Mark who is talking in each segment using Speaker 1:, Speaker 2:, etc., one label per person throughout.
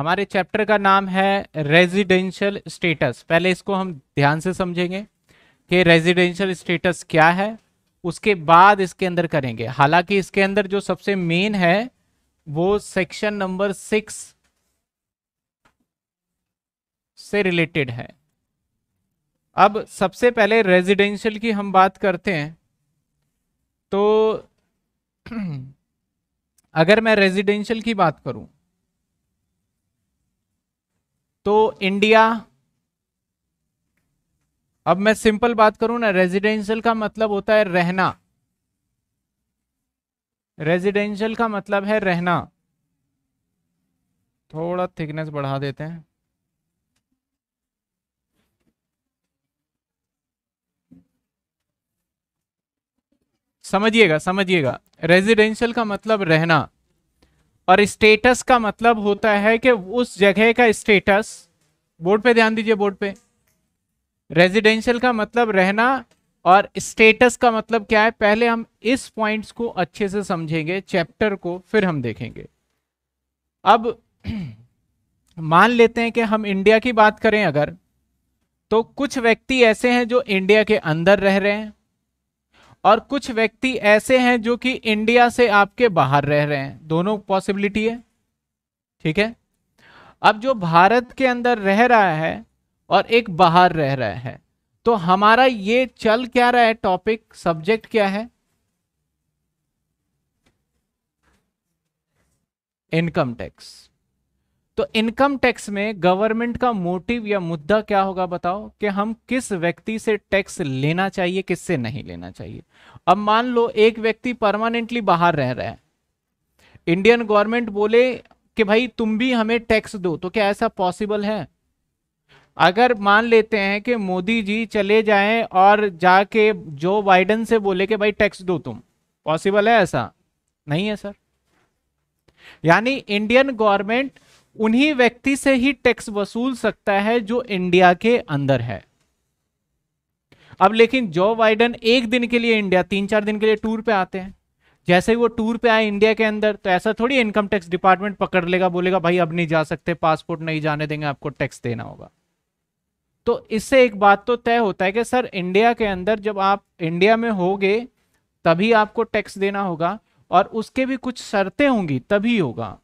Speaker 1: हमारे चैप्टर का नाम है रेजिडेंशियल स्टेटस पहले इसको हम ध्यान से समझेंगे कि रेजिडेंशियल स्टेटस क्या है उसके बाद इसके अंदर करेंगे हालांकि इसके अंदर जो सबसे मेन है वो सेक्शन नंबर सिक्स से रिलेटेड है अब सबसे पहले रेजिडेंशियल की हम बात करते हैं तो अगर मैं रेजिडेंशियल की बात करूं तो इंडिया अब मैं सिंपल बात करूं ना रेजिडेंशियल का मतलब होता है रहना रेजिडेंशियल का मतलब है रहना थोड़ा थिकनेस बढ़ा देते हैं समझिएगा समझिएगा रेजिडेंशियल का मतलब रहना और स्टेटस का मतलब होता है कि उस जगह का स्टेटस बोर्ड पे ध्यान दीजिए बोर्ड पे रेजिडेंशियल का मतलब रहना और स्टेटस का मतलब क्या है पहले हम इस पॉइंट्स को अच्छे से समझेंगे चैप्टर को फिर हम देखेंगे अब मान लेते हैं कि हम इंडिया की बात करें अगर तो कुछ व्यक्ति ऐसे हैं जो इंडिया के अंदर रह रहे हैं और कुछ व्यक्ति ऐसे हैं जो कि इंडिया से आपके बाहर रह रहे हैं दोनों पॉसिबिलिटी है ठीक है अब जो भारत के अंदर रह रहा है और एक बाहर रह रहा है तो हमारा ये चल क्या रहा है टॉपिक सब्जेक्ट क्या है इनकम टैक्स तो इनकम टैक्स में गवर्नमेंट का मोटिव या मुद्दा क्या होगा बताओ कि हम किस व्यक्ति से टैक्स लेना चाहिए किससे नहीं लेना चाहिए अब मान लो एक व्यक्ति परमानेंटली बाहर रह रहा है इंडियन गवर्नमेंट बोले कि भाई तुम भी हमें टैक्स दो तो क्या ऐसा पॉसिबल है अगर मान लेते हैं कि मोदी जी चले जाएं और जाके जो बाइडन से बोले कि भाई टैक्स दो तुम पॉसिबल है ऐसा नहीं है सर यानी इंडियन गवर्नमेंट उन्हीं व्यक्ति से ही टैक्स वसूल सकता है जो इंडिया के अंदर है अब लेकिन जो बाइडन एक दिन के लिए इंडिया तीन चार दिन के लिए टूर पे आते हैं जैसे ही वो टूर पे आए इंडिया के अंदर तो ऐसा थोड़ी इनकम टैक्स डिपार्टमेंट पकड़ लेगा बोलेगा भाई अब नहीं जा सकते पासपोर्ट नहीं जाने देंगे आपको टैक्स देना होगा तो इससे एक बात तो तय होता है कि सर इंडिया के अंदर जब आप इंडिया में होगे तभी आपको टैक्स देना होगा और उसके भी कुछ शर्तें होंगी तभी होगा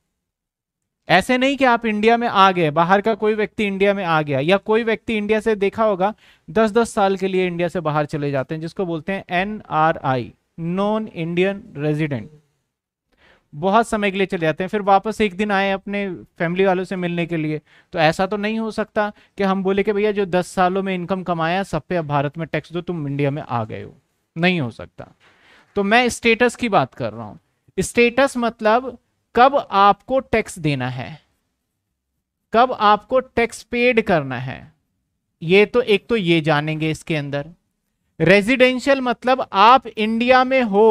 Speaker 1: ऐसे नहीं कि आप इंडिया में आ गए बाहर का कोई व्यक्ति इंडिया में आ गया या कोई व्यक्ति इंडिया से देखा होगा दस दस साल के लिए इंडिया से बाहर चले जाते हैं जिसको बोलते हैं N R I non Indian resident बहुत समय के लिए चले जाते हैं फिर वापस एक दिन आए अपने फैमिली वालों से मिलने के लिए तो ऐसा तो नहीं हो सकता कि हम बोले कि भैया जो दस सालों में इनकम कमाया सब पे अब भारत में टैक्स दो तुम इंडिया में आ गए हो नहीं हो सकता तो मैं स्टेटस की बात कर रहा हूं स्टेटस मतलब कब आपको टैक्स देना है कब आपको टैक्स पेड करना है ये तो एक तो ये जानेंगे इसके अंदर रेजिडेंशियल मतलब आप इंडिया में हो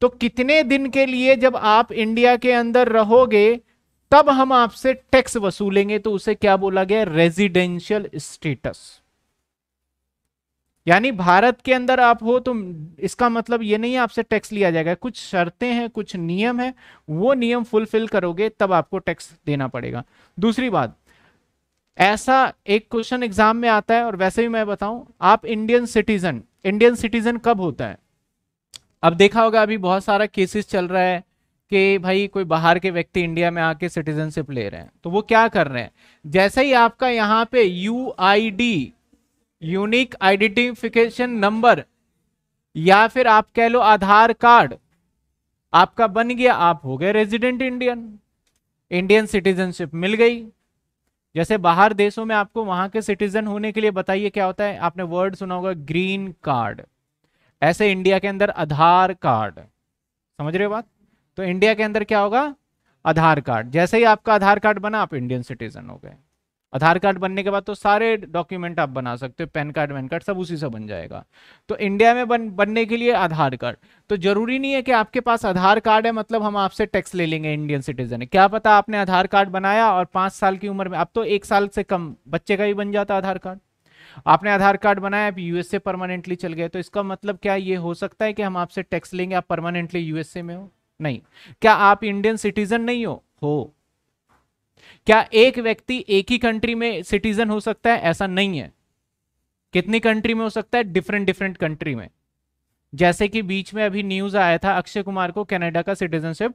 Speaker 1: तो कितने दिन के लिए जब आप इंडिया के अंदर रहोगे तब हम आपसे टैक्स वसूलेंगे तो उसे क्या बोला गया रेजिडेंशियल स्टेटस यानी भारत के अंदर आप हो तो इसका मतलब ये नहीं है आपसे टैक्स लिया जाएगा कुछ शर्तें हैं कुछ नियम है वो नियम फुलफिल करोगे तब आपको टैक्स देना पड़ेगा दूसरी बात ऐसा एक क्वेश्चन एग्जाम में आता है और वैसे भी मैं बताऊं आप इंडियन सिटीजन इंडियन सिटीजन कब होता है अब देखा होगा अभी बहुत सारा केसेस चल रहा है कि भाई कोई बाहर के व्यक्ति इंडिया में आके सिटीजनशिप ले रहे हैं तो वो क्या कर रहे हैं जैसे ही आपका यहाँ पे U I D unique identification number या फिर आप कह लो आधार कार्ड आपका बन गया आप हो गए रेजिडेंट इंडियन इंडियन सिटीजनशिप मिल गई जैसे बाहर देशों में आपको वहां के सिटीजन होने के लिए बताइए क्या होता है आपने वर्ड सुना होगा ग्रीन कार्ड ऐसे इंडिया के अंदर आधार कार्ड समझ रहे हो बात तो इंडिया के अंदर क्या होगा आधार कार्ड जैसे ही आपका आधार कार्ड बना आप इंडियन सिटीजन हो गए आधार कार्ड बनने के बाद तो सारे डॉक्यूमेंट आप बना सकते हो पैन कार्ड वैन कार्ड सब उसी से बन जाएगा तो इंडिया में बन बनने के लिए आधार कार्ड तो जरूरी नहीं है कि आपके पास आधार कार्ड है मतलब हम आपसे टैक्स ले लेंगे इंडियन सिटीजन है क्या पता आपने आधार कार्ड बनाया और पाँच साल की उम्र में अब तो एक साल से कम बच्चे का ही बन जाता आधार कार्ड आपने आधार कार्ड बनाया आप यूएसए परमानेंटली चल गए तो इसका मतलब क्या ये हो सकता है कि हम आपसे टैक्स लेंगे आप परमानेंटली यूएसए में हो नहीं क्या आप इंडियन सिटीजन नहीं हो हो क्या एक व्यक्ति एक ही कंट्री में सिटीजन हो सकता है ऐसा नहीं है कितनी कंट्री में हो सकता है डिफरेंट डिफरेंट कंट्री में जैसे कि बीच में अभी न्यूज आया था अक्षय कुमार को कनाडा का सिटीजनशिप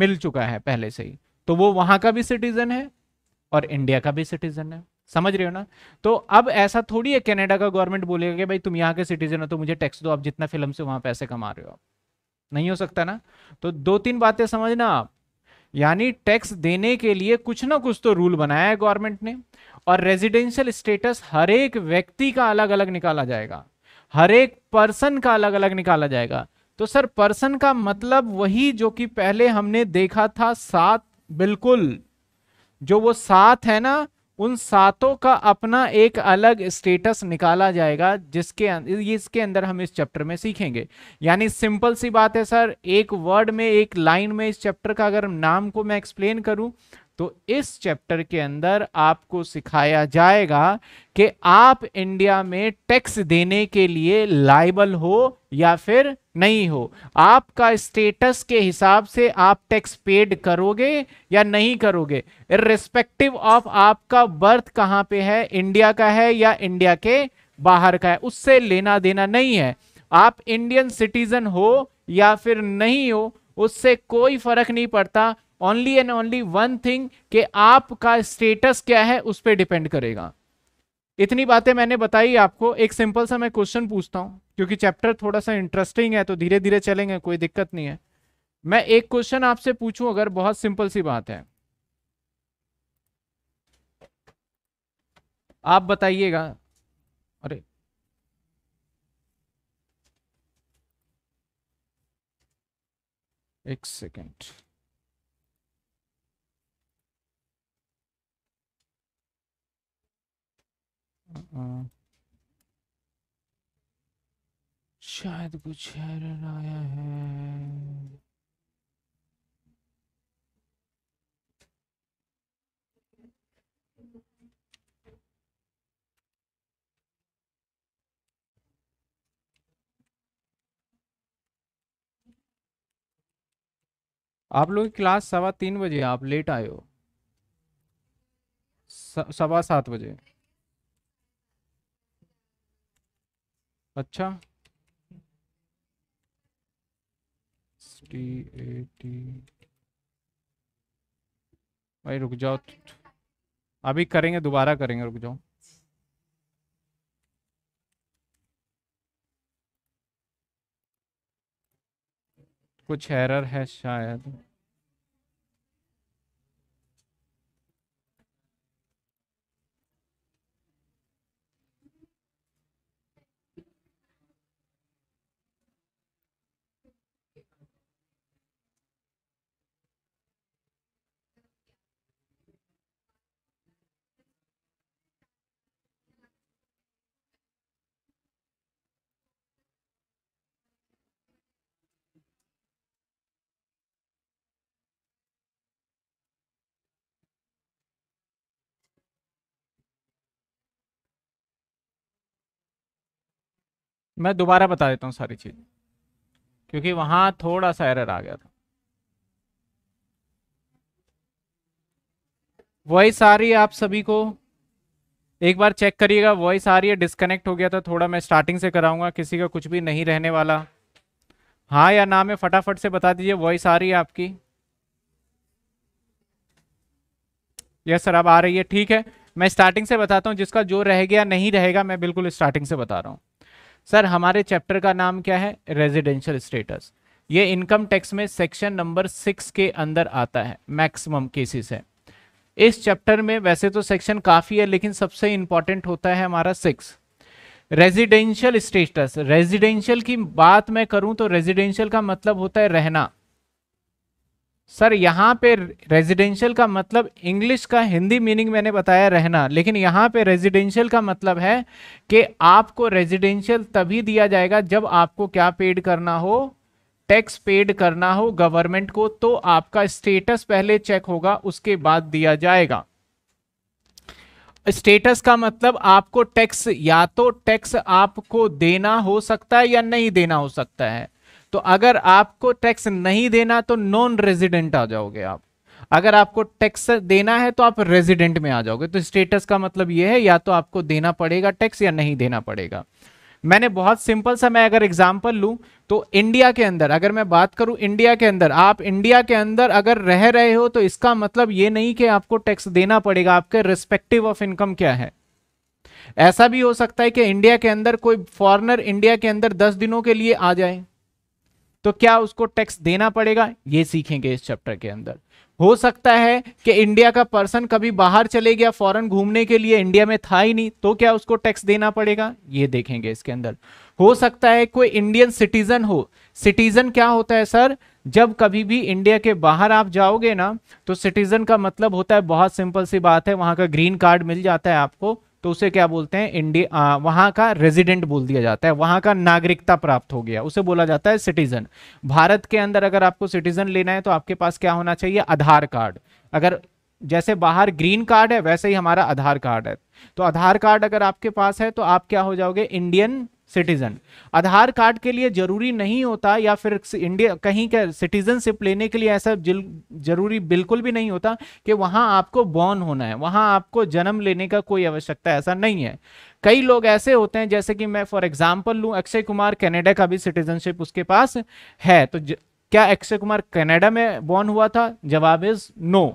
Speaker 1: मिल चुका है पहले से ही तो वो वहां का भी सिटीजन है और इंडिया का भी सिटीजन है समझ रहे हो ना तो अब ऐसा थोड़ी है कनाडा का गवर्नमेंट बोलेगा कि भाई तुम यहाँ के सिटीजन हो तो मुझे टैक्स दो आप जितना फिल्म से वहां पैसे कमा रहे हो आप नहीं हो सकता ना तो दो तीन बातें समझना आप यानी टैक्स देने के लिए कुछ ना कुछ तो रूल बनाया है गवर्नमेंट ने और रेजिडेंशियल स्टेटस हर एक व्यक्ति का अलग अलग निकाला जाएगा हर एक पर्सन का अलग अलग निकाला जाएगा तो सर पर्सन का मतलब वही जो कि पहले हमने देखा था सात बिल्कुल जो वो सात है ना उन सातों का अपना एक अलग स्टेटस निकाला जाएगा जिसके अं-, इसके अंदर हम इस चैप्टर में सीखेंगे यानी सिंपल सी बात है सर एक वर्ड में एक लाइन में इस चैप्टर का अगर नाम को मैं एक्सप्लेन करूं तो इस चैप्टर के अंदर आपको सिखाया जाएगा कि आप इंडिया में टैक्स देने के लिए लाइबल हो या फिर नहीं हो आपका स्टेटस के हिसाब से आप टैक्स पेड करोगे या नहीं करोगे रिस्पेक्टिव ऑफ आपका बर्थ कहाँ पे है इंडिया का है या इंडिया के बाहर का है उससे लेना देना नहीं है आप इंडियन सिटीजन हो या फिर नहीं हो उससे कोई फर्क नहीं पड़ता only and only one thing कि आपका स्टेटस क्या है उस पर डिपेंड करेगा इतनी बातें मैंने बताई आपको एक सिंपल सा मैं क्वेश्चन पूछता हूँ क्योंकि चैप्टर थोड़ा सा इंटरेस्टिंग है तो धीरे धीरे चलेंगे कोई दिक्कत नहीं है मैं एक क्वेश्चन आपसे पूछूं अगर बहुत सिंपल सी बात है आप बताइएगा अरे एक सेकेंड शायद कुछ हैरन आया है आप लोग की क्लास सवा तीन बजे आप लेट आए हो सवा सात बजे अच्छा भाई रुक जाओ अभी करेंगे दोबारा करेंगे रुक जाओ कुछ एरर है शायद मैं दोबारा बता देता हूँ सारी चीज़ क्योंकि वहाँ थोड़ा सा एरर आ गया था वॉइस आ रही है आप सभी को एक बार चेक करिएगा वॉइस आ रही है डिस्कनेक्ट हो गया था थोड़ा मैं स्टार्टिंग से कराऊंगा किसी का कुछ भी नहीं रहने वाला हाँ या ना में फटाफट से बता दीजिए वॉइस आ रही है आपकी यस सर अब आ रही है ठीक है मैं स्टार्टिंग से बताता हूँ जिसका जो रह गया नहीं रहेगा मैं बिल्कुल स्टार्टिंग से बता रहा हूँ सर हमारे चैप्टर का नाम क्या है रेजिडेंशियल स्टेटस ये इनकम टैक्स में सेक्शन नंबर सिक्स के अंदर आता है मैक्सिमम केसेस है इस चैप्टर में वैसे तो सेक्शन काफ़ी है लेकिन सबसे इंपॉर्टेंट होता है हमारा सिक्स रेजिडेंशियल स्टेटस रेजिडेंशियल की बात मैं करूं तो रेजिडेंशियल का मतलब होता है रहना सर यहाँ पे रेजिडेंशियल का मतलब इंग्लिश का हिंदी मीनिंग मैंने बताया रहना लेकिन यहाँ पे रेजिडेंशियल का मतलब है कि आपको रेजिडेंशियल तभी दिया जाएगा जब आपको क्या पेड करना हो टैक्स पेड करना हो गवर्नमेंट को तो आपका स्टेटस पहले चेक होगा उसके बाद दिया जाएगा स्टेटस का मतलब आपको टैक्स या तो टैक्स आपको देना हो सकता है या नहीं देना हो सकता है तो अगर आपको टैक्स नहीं देना तो नॉन रेजिडेंट आ जाओगे आप अगर आपको टैक्स देना है तो आप रेजिडेंट में आ जाओगे तो स्टेटस का मतलब यह है या तो आपको देना पड़ेगा टैक्स या नहीं देना पड़ेगा मैंने बहुत सिंपल सा मैं अगर एग्जांपल लूं तो इंडिया के अंदर अगर मैं बात करूं इंडिया के अंदर आप इंडिया के अंदर अगर रह रहे हो तो इसका मतलब ये नहीं कि आपको टैक्स देना पड़ेगा आपके रिस्पेक्टिव ऑफ इनकम क्या है ऐसा भी हो सकता है कि इंडिया के अंदर कोई फॉरनर इंडिया के अंदर दस दिनों के लिए आ जाए तो क्या उसको टैक्स देना पड़ेगा ये सीखेंगे इस चैप्टर के अंदर हो सकता है कि इंडिया का पर्सन कभी बाहर चले गया फॉरेन घूमने के लिए इंडिया में था ही नहीं तो क्या उसको टैक्स देना पड़ेगा ये देखेंगे इसके अंदर हो सकता है कोई इंडियन सिटीजन हो सिटीजन क्या होता है सर जब कभी भी इंडिया के बाहर आप जाओगे ना तो सिटीजन का मतलब होता है बहुत सिंपल सी बात है वहां का ग्रीन कार्ड मिल जाता है आपको तो उसे क्या बोलते हैं इंडिया वहां का रेजिडेंट बोल दिया जाता है वहां का नागरिकता प्राप्त हो गया उसे बोला जाता है सिटीजन भारत के अंदर अगर आपको सिटीजन लेना है तो आपके पास क्या होना चाहिए आधार कार्ड अगर जैसे बाहर ग्रीन कार्ड है वैसे ही हमारा आधार कार्ड है तो आधार कार्ड अगर आपके पास है तो आप क्या हो जाओगे इंडियन सिटीजन आधार कार्ड के लिए जरूरी नहीं होता या फिर इंडिया कहीं के सिटीजनशिप लेने के लिए ऐसा जरूरी बिल्कुल भी नहीं होता कि वहां आपको बॉर्न होना है वहां आपको जन्म लेने का कोई आवश्यकता ऐसा नहीं है कई लोग ऐसे होते हैं जैसे कि मैं फॉर एग्जाम्पल लूँ अक्षय कुमार कैनेडा का भी सिटीजनशिप उसके पास है तो क्या अक्षय कुमार कनाडा में बॉर्न हुआ था जवाब इज नो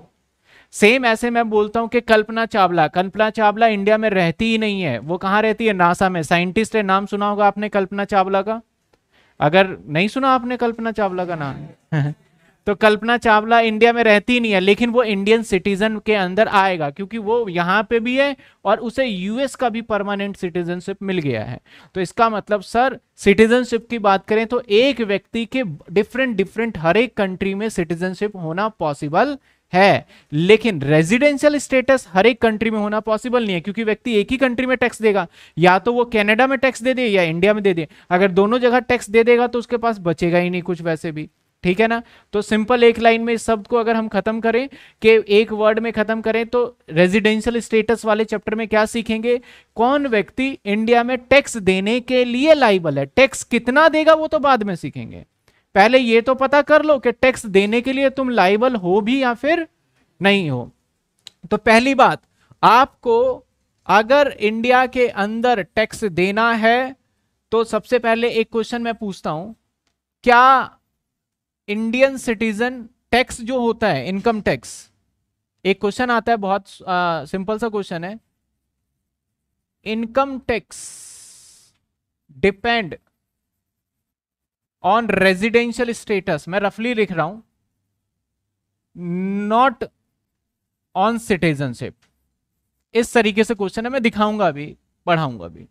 Speaker 1: सेम ऐसे मैं बोलता हूं कि कल्पना चावला कल्पना चावला इंडिया में रहती ही नहीं है वो कहाँ रहती है नासा में साइंटिस्ट है नाम सुना होगा आपने कल्पना चावला का अगर नहीं सुना आपने कल्पना चावला का नाम तो कल्पना चावला इंडिया में रहती नहीं है लेकिन वो इंडियन सिटीजन के अंदर आएगा क्योंकि वो यहाँ पे भी है और उसे यूएस का भी परमानेंट सिटीजनशिप मिल गया है तो इसका मतलब सर सिटीजनशिप की बात करें तो एक व्यक्ति के डिफरेंट डिफरेंट हर एक कंट्री में सिटीजनशिप होना पॉसिबल है लेकिन रेजिडेंशियल स्टेटस हर एक कंट्री में होना पॉसिबल नहीं है क्योंकि व्यक्ति एक ही कंट्री में टैक्स देगा या तो वो कनाडा में टैक्स दे दे या इंडिया में दे दे अगर दोनों जगह टैक्स दे देगा तो उसके पास बचेगा ही नहीं कुछ वैसे भी ठीक है ना तो सिंपल एक लाइन में इस शब्द को अगर हम खत्म करें कि एक वर्ड में खत्म करें तो रेजिडेंशियल स्टेटस वाले चैप्टर में क्या सीखेंगे कौन व्यक्ति इंडिया में टैक्स देने के लिए लाइबल है टैक्स कितना देगा वो तो बाद में सीखेंगे पहले ये तो पता कर लो कि टैक्स देने के लिए तुम लाइबल हो भी या फिर नहीं हो तो पहली बात आपको अगर इंडिया के अंदर टैक्स देना है तो सबसे पहले एक क्वेश्चन मैं पूछता हूं क्या इंडियन सिटीजन टैक्स जो होता है इनकम टैक्स एक क्वेश्चन आता है बहुत सिंपल सा क्वेश्चन है income tax depend on residential status मैं रफली लिख रहा हूं नॉट ऑन सिटीजनशिप इस तरीके से क्वेश्चन है मैं दिखाऊंगा अभी पढ़ाऊंगा अभी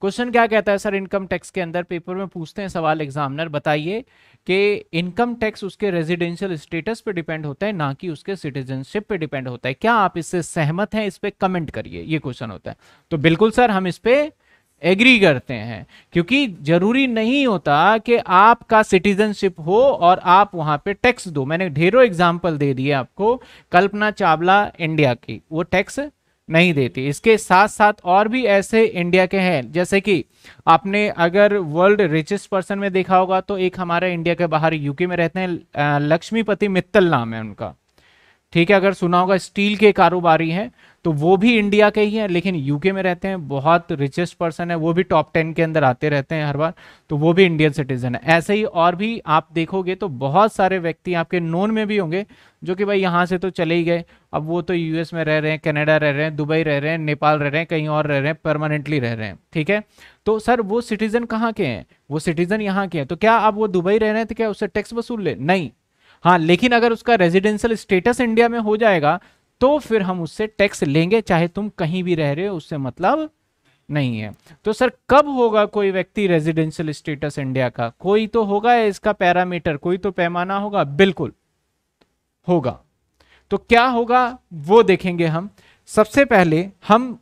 Speaker 1: क्वेश्चन क्या कहता है सर इनकम टैक्स के अंदर पेपर में पूछते हैं सवाल एग्जामिनर बताइए कि इनकम टैक्स उसके रेजिडेंशियल स्टेटस पे डिपेंड होता है ना कि उसके सिटीजनशिप पे डिपेंड होता है क्या आप इससे सहमत हैं इस पर कमेंट करिए ये क्वेश्चन होता है तो बिल्कुल सर हम इस पर एग्री करते हैं क्योंकि जरूरी नहीं होता कि आपका सिटीजनशिप हो और आप वहां पे टैक्स दो मैंने ढेरों एग्जांपल दे दिए आपको कल्पना चावला इंडिया की वो टैक्स नहीं देती इसके साथ साथ और भी ऐसे इंडिया के हैं जैसे कि आपने अगर वर्ल्ड रिचेस्ट पर्सन में देखा होगा तो एक हमारे इंडिया के बाहर यूके में रहते हैं लक्ष्मीपति मित्तल नाम है उनका ठीक है अगर सुना होगा स्टील के कारोबारी हैं तो वो भी इंडिया के ही हैं लेकिन यूके में रहते हैं बहुत रिचेस्ट पर्सन है वो भी टॉप टेन के अंदर आते रहते हैं हर बार तो वो भी इंडियन सिटीजन है ऐसे ही और भी आप देखोगे तो बहुत सारे व्यक्ति आपके नोन में भी होंगे जो कि भाई यहाँ से तो चले ही गए अब वो तो यूएस में रह रहे हैं कनाडा रह रहे हैं दुबई रह रहे हैं नेपाल रह रहे हैं कहीं और रह रहे हैं परमानेंटली रह रहे हैं ठीक है तो सर वो सिटीजन कहाँ के हैं वो सिटीजन यहाँ के हैं तो क्या आप वो दुबई रह रहे हैं तो क्या उससे टैक्स वसूल ले नहीं हाँ लेकिन अगर उसका रेजिडेंशियल स्टेटस इंडिया में हो जाएगा तो फिर हम उससे टैक्स लेंगे चाहे तुम कहीं भी रह रहे हो उससे मतलब नहीं है तो सर कब होगा कोई व्यक्ति रेजिडेंशियल स्टेटस इंडिया का कोई तो होगा इसका पैरामीटर कोई तो पैमाना होगा बिल्कुल होगा तो क्या होगा वो देखेंगे हम सबसे पहले हम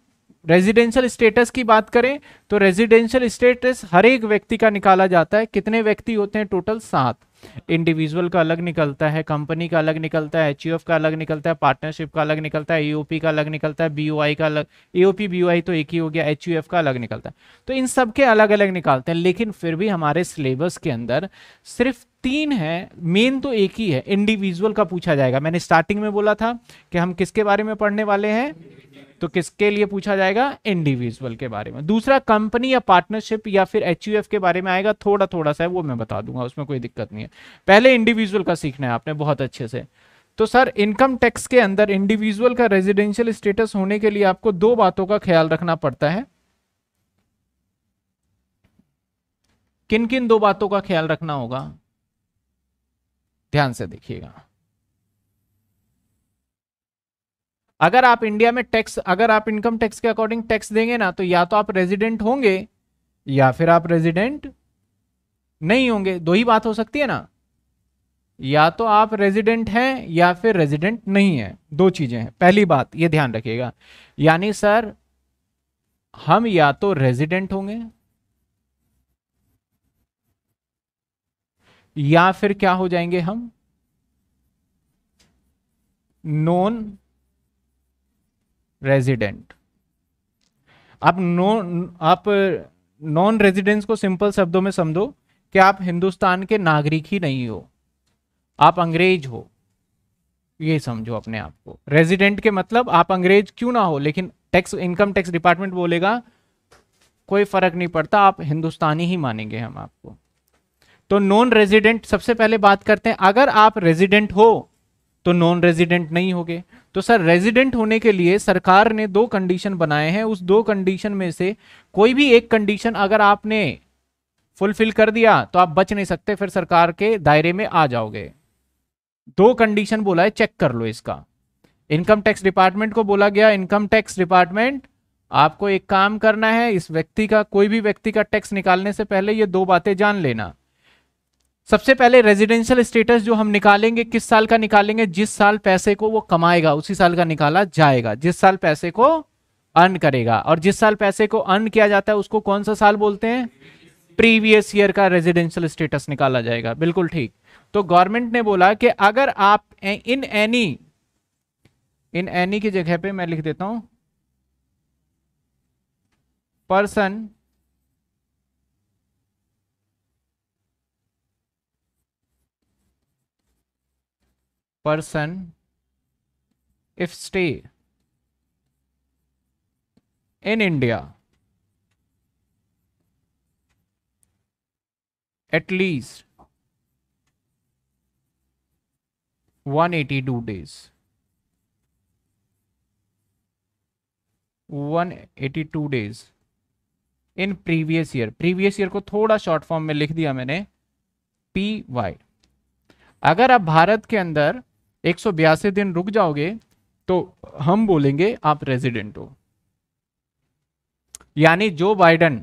Speaker 1: रेजिडेंशियल स्टेटस की बात करें तो रेजिडेंशियल स्टेटस हर एक व्यक्ति का निकाला जाता है कितने व्यक्ति होते हैं टोटल सात इंडिविजुअल का अलग निकलता है कंपनी का अलग निकलता है एच e का अलग निकलता है पार्टनरशिप का अलग निकलता है ईओपी का अलग निकलता है बी का अलग ई बीओआई तो एक ही हो गया एच e का अलग निकलता है तो इन सब के अलग अलग निकालते हैं लेकिन फिर भी हमारे सिलेबस के अंदर सिर्फ तीन है मेन तो एक ही है इंडिविजुअल का पूछा जाएगा मैंने स्टार्टिंग में बोला था कि हम किसके बारे में पढ़ने वाले हैं तो किसके लिए पूछा जाएगा इंडिविजुअल के बारे में दूसरा कंपनी या पार्टनरशिप या फिर एच के बारे में आएगा थोड़ा थोड़ा सा है वो मैं बता दूंगा उसमें कोई दिक्कत नहीं है पहले इंडिविजुअल का सीखना है आपने बहुत अच्छे से तो सर इनकम टैक्स के अंदर इंडिविजुअल का रेजिडेंशियल स्टेटस होने के लिए आपको दो बातों का ख्याल रखना पड़ता है किन किन दो बातों का ख्याल रखना होगा ध्यान से देखिएगा अगर आप इंडिया में टैक्स अगर आप इनकम टैक्स के अकॉर्डिंग टैक्स देंगे ना तो या तो आप रेजिडेंट होंगे या फिर आप रेजिडेंट नहीं होंगे दो ही बात हो सकती है ना या तो आप रेजिडेंट हैं या फिर रेजिडेंट नहीं है दो चीज़ें हैं पहली बात ये ध्यान रखिएगा यानी सर हम या तो रेजिडेंट होंगे या फिर क्या हो जाएंगे हम नॉन रेजिडेंट आप नो आप नॉन रेजिडेंस को सिंपल शब्दों में समझो कि आप हिंदुस्तान के नागरिक ही नहीं हो आप अंग्रेज हो ये समझो अपने आप को रेजिडेंट के मतलब आप अंग्रेज क्यों ना हो लेकिन टैक्स इनकम टैक्स डिपार्टमेंट बोलेगा कोई फर्क नहीं पड़ता आप हिंदुस्तानी ही मानेंगे हम आपको तो नॉन रेजिडेंट सबसे पहले बात करते हैं अगर आप रेजिडेंट हो तो नॉन रेजिडेंट नहीं होगे तो सर रेजिडेंट होने के लिए सरकार ने दो कंडीशन बनाए हैं उस दो कंडीशन में से कोई भी एक कंडीशन अगर आपने फुलफिल कर दिया तो आप बच नहीं सकते फिर सरकार के दायरे में आ जाओगे दो कंडीशन बोला है चेक कर लो इसका इनकम टैक्स डिपार्टमेंट को बोला गया इनकम टैक्स डिपार्टमेंट आपको एक काम करना है इस व्यक्ति का कोई भी व्यक्ति का टैक्स निकालने से पहले ये दो बातें जान लेना सबसे पहले रेजिडेंशियल स्टेटस जो हम निकालेंगे किस साल का निकालेंगे जिस साल पैसे को वो कमाएगा उसी साल का निकाला जाएगा जिस साल पैसे को अर्न करेगा और जिस साल पैसे को अर्न किया जाता है उसको कौन सा साल बोलते हैं प्रीवियस ईयर का रेजिडेंशियल स्टेटस निकाला जाएगा बिल्कुल ठीक तो गवर्नमेंट ने बोला कि अगर आप इन एनी इन एनी की जगह पे मैं लिख देता हूं person person if stay in India at least 182 days 182 days in previous year previous year को थोड़ा शॉर्ट फॉर्म में लिख दिया मैंने पी वाई अगर आप भारत के अंदर एक दिन रुक जाओगे तो हम बोलेंगे आप रेजिडेंट हो यानी जो बाइडन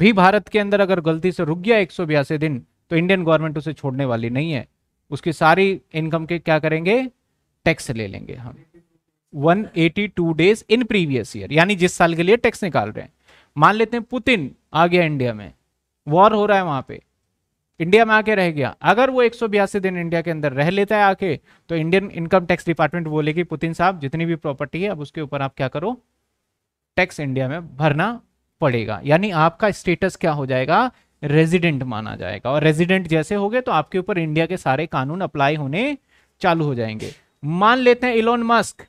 Speaker 1: भी भारत के अंदर अगर गलती से रुक गया एक दिन तो इंडियन गवर्नमेंट उसे छोड़ने वाली नहीं है उसकी सारी इनकम के क्या करेंगे टैक्स ले लेंगे हम 182 डेज इन प्रीवियस ईयर यानी जिस साल के लिए टैक्स निकाल रहे हैं मान लेते हैं पुतिन आ गया इंडिया में वॉर हो रहा है वहां पे इंडिया में आके रह गया अगर वो एक दिन इंडिया के अंदर रह लेता है आके तो इंडियन इनकम टैक्स डिपार्टमेंट बोलेगी पुतिन साहब जितनी भी प्रॉपर्टी है अब उसके ऊपर आप क्या करो टैक्स इंडिया में भरना पड़ेगा यानी आपका स्टेटस क्या हो जाएगा रेजिडेंट माना जाएगा और रेजिडेंट जैसे हो गए तो आपके ऊपर इंडिया के सारे कानून अप्लाई होने चालू हो जाएंगे मान लेते हैं इलोन मस्क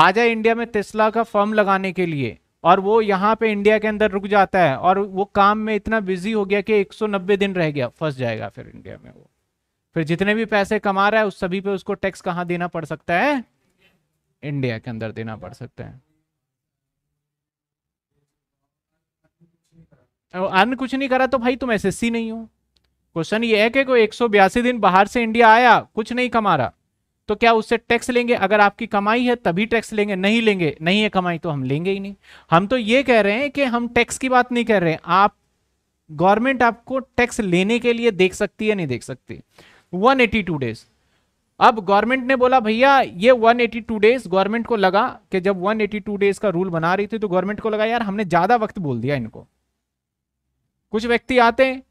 Speaker 1: आ जाए इंडिया में टेस्ला का फर्म लगाने के लिए और वो यहाँ पे इंडिया के अंदर रुक जाता है और वो काम में इतना बिजी हो गया कि 190 दिन रह गया फंस जाएगा फिर इंडिया में वो फिर जितने भी पैसे कमा रहा है उस सभी पे उसको टैक्स कहाँ देना पड़ सकता है इंडिया के अंदर देना पड़ सकता है अन्न कुछ नहीं करा तो भाई तुम एस नहीं हो क्वेश्चन ये है कि कोई एक दिन बाहर से इंडिया आया कुछ नहीं कमा रहा तो क्या उससे टैक्स लेंगे अगर आपकी कमाई है तभी टैक्स लेंगे नहीं लेंगे नहीं है कमाई तो हम लेंगे ही नहीं हम तो ये कह रहे हैं कि हम टैक्स की बात नहीं कर रहे हैं आप गवर्नमेंट आपको टैक्स लेने के लिए देख सकती है नहीं देख सकती 182 डेज अब गवर्नमेंट ने बोला भैया ये 182 डेज गवर्नमेंट को लगा कि जब 182 डेज का रूल बना रही थी तो गवर्नमेंट को लगा यार हमने ज्यादा वक्त बोल दिया इनको कुछ व्यक्ति आते हैं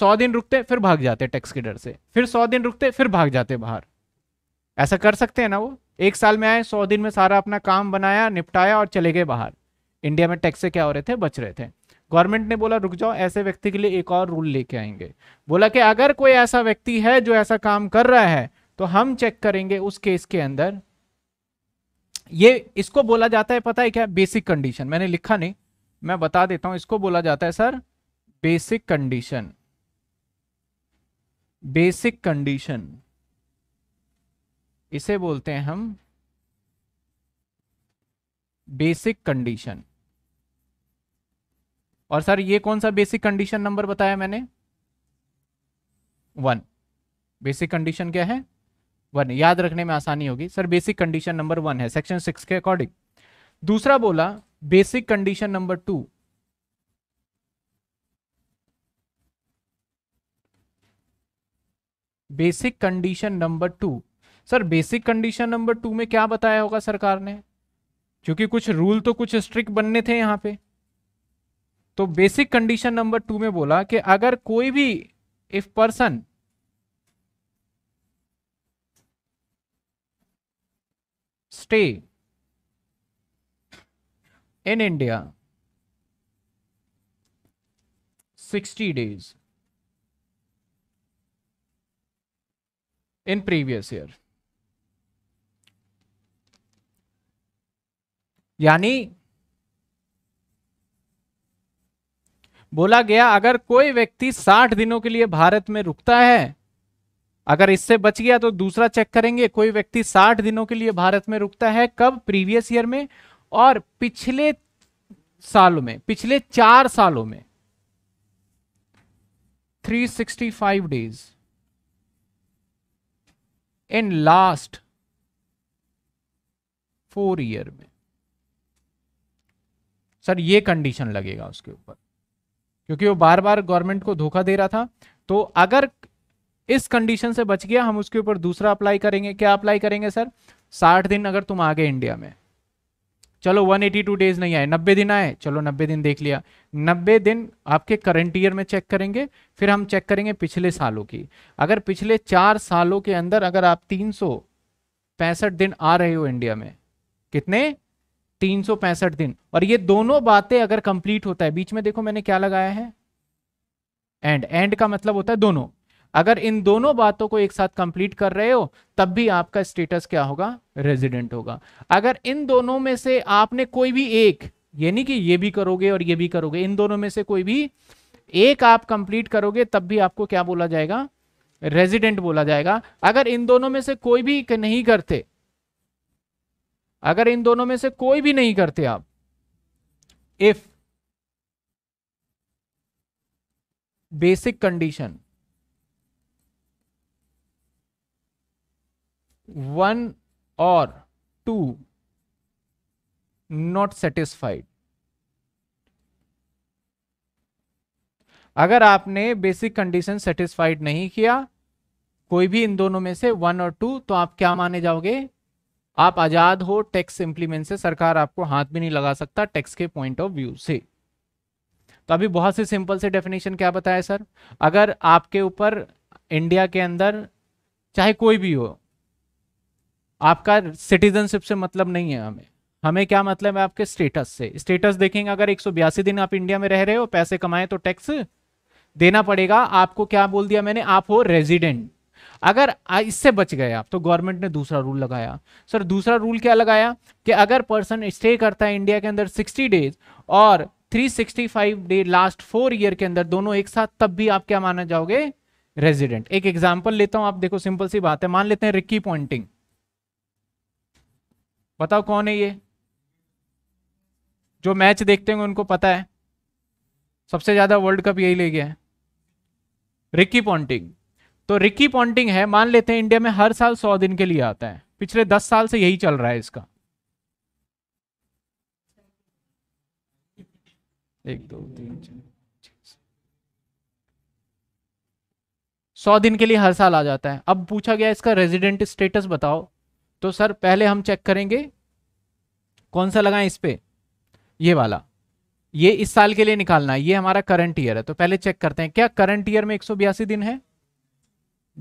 Speaker 1: सौ दिन रुकते फिर भाग जाते टैक्स के डर से फिर सौ दिन रुकते फिर भाग जाते बाहर ऐसा कर सकते हैं ना वो एक साल में आए सौ दिन में सारा अपना काम बनाया निपटाया और चले गए बाहर इंडिया में टैक्स से क्या हो रहे थे बच रहे थे गवर्नमेंट ने बोला रुक जाओ ऐसे व्यक्ति के लिए एक और रूल लेके आएंगे बोला कि अगर कोई ऐसा व्यक्ति है जो ऐसा काम कर रहा है तो हम चेक करेंगे उस केस के अंदर ये इसको बोला जाता है पता है क्या बेसिक कंडीशन मैंने लिखा नहीं मैं बता देता हूं इसको बोला जाता है sir basic condition basic condition इसे बोलते हैं हम बेसिक कंडीशन और सर ये कौन सा बेसिक कंडीशन नंबर बताया मैंने वन बेसिक कंडीशन क्या है वन याद रखने में आसानी होगी sir basic condition number one है सेक्शन सिक्स के अकॉर्डिंग दूसरा बोला basic condition number two basic condition number two sir basic condition number two में क्या बताया होगा सरकार ने क्योंकि कुछ रूल तो कुछ स्ट्रिक्ट बनने थे यहां पे तो बेसिक कंडीशन नंबर टू में बोला कि अगर कोई भी if person stay in India 60 days in previous year यानी बोला गया अगर कोई व्यक्ति 60 दिनों के लिए भारत में रुकता है अगर इससे बच गया तो दूसरा चेक करेंगे कोई व्यक्ति 60 दिनों के लिए भारत में रुकता है कब प्रीवियस ईयर में और पिछले सालों में पिछले चार सालों में 365 days in last four year में सर ये कंडीशन लगेगा उसके ऊपर क्योंकि वो बार बार गवर्नमेंट को धोखा दे रहा था तो अगर इस कंडीशन से बच गया हम उसके ऊपर दूसरा अप्लाई करेंगे क्या अप्लाई करेंगे सर साठ दिन अगर तुम गए इंडिया में चलो 182 डेज नहीं आए 90 दिन आए चलो 90 दिन देख लिया 90 दिन आपके करंट ईयर में चेक करेंगे फिर हम चेक करेंगे पिछले सालों की अगर पिछले चार सालों के अंदर अगर आप तीन दिन आ रहे हो इंडिया में कितने तीन दिन और ये दोनों बातें अगर कंप्लीट होता है बीच में देखो मैंने क्या लगाया है एंड एंड का मतलब होता है दोनों अगर इन दोनों बातों को एक साथ कंप्लीट कर रहे हो तब भी आपका स्टेटस क्या होगा रेजिडेंट होगा अगर इन दोनों में से आपने कोई भी एक ये नहीं कि ये भी करोगे और ये भी करोगे इन दोनों में से कोई भी एक आप कंप्लीट करोगे तब भी आपको क्या बोला जाएगा रेजिडेंट बोला जाएगा अगर इन दोनों में से कोई भी नहीं करते अगर इन दोनों में से कोई भी नहीं करते आप इफ बेसिक कंडीशन वन और टू नॉट सेटिस्फाइड अगर आपने बेसिक कंडीशन सेटिस्फाइड नहीं किया कोई भी इन दोनों में से वन और टू तो आप क्या माने जाओगे आप आजाद हो टैक्स इंप्लीमेंट से सरकार आपको हाथ भी नहीं लगा सकता टैक्स के पॉइंट ऑफ व्यू से तो अभी बहुत से सिंपल से डेफिनेशन क्या बताया सर अगर आपके ऊपर इंडिया के अंदर चाहे कोई भी हो आपका सिटीजनशिप से मतलब नहीं है हमें हमें क्या मतलब है आपके स्टेटस से स्टेटस देखेंगे अगर एक दिन आप इंडिया में रह रहे हो पैसे कमाए तो टैक्स देना पड़ेगा आपको क्या बोल दिया मैंने आप हो रेजिडेंट अगर इससे बच गए आप तो गवर्नमेंट ने दूसरा रूल लगाया सर दूसरा रूल क्या लगाया कि अगर पर्सन स्टे करता है इंडिया के अंदर 60 डेज और 365 डे लास्ट फोर ईयर के अंदर दोनों एक साथ तब भी आप क्या माना जाओगे रेजिडेंट एक एग्जाम्पल लेता हूं आप देखो सिंपल सी बात है मान लेते हैं रिक्की पॉइंटिंग बताओ कौन है ये जो मैच देखते हैं उनको पता है सबसे ज्यादा वर्ल्ड कप यही ले गया है रिक्की पॉन्टिंग तो रिकी पॉन्टिंग है मान लेते हैं इंडिया में हर साल सौ दिन के लिए आता है पिछले दस साल से यही चल रहा है इसका एक दो तीन चार सौ दिन के लिए हर साल आ जाता है अब पूछा गया इसका रेजिडेंट स्टेटस बताओ तो सर पहले हम चेक करेंगे कौन सा लगाएं इस पे ये वाला ये इस साल के लिए निकालना है ये हमारा करंट ईयर है तो पहले चेक करते हैं क्या करंट ईयर में एक दिन है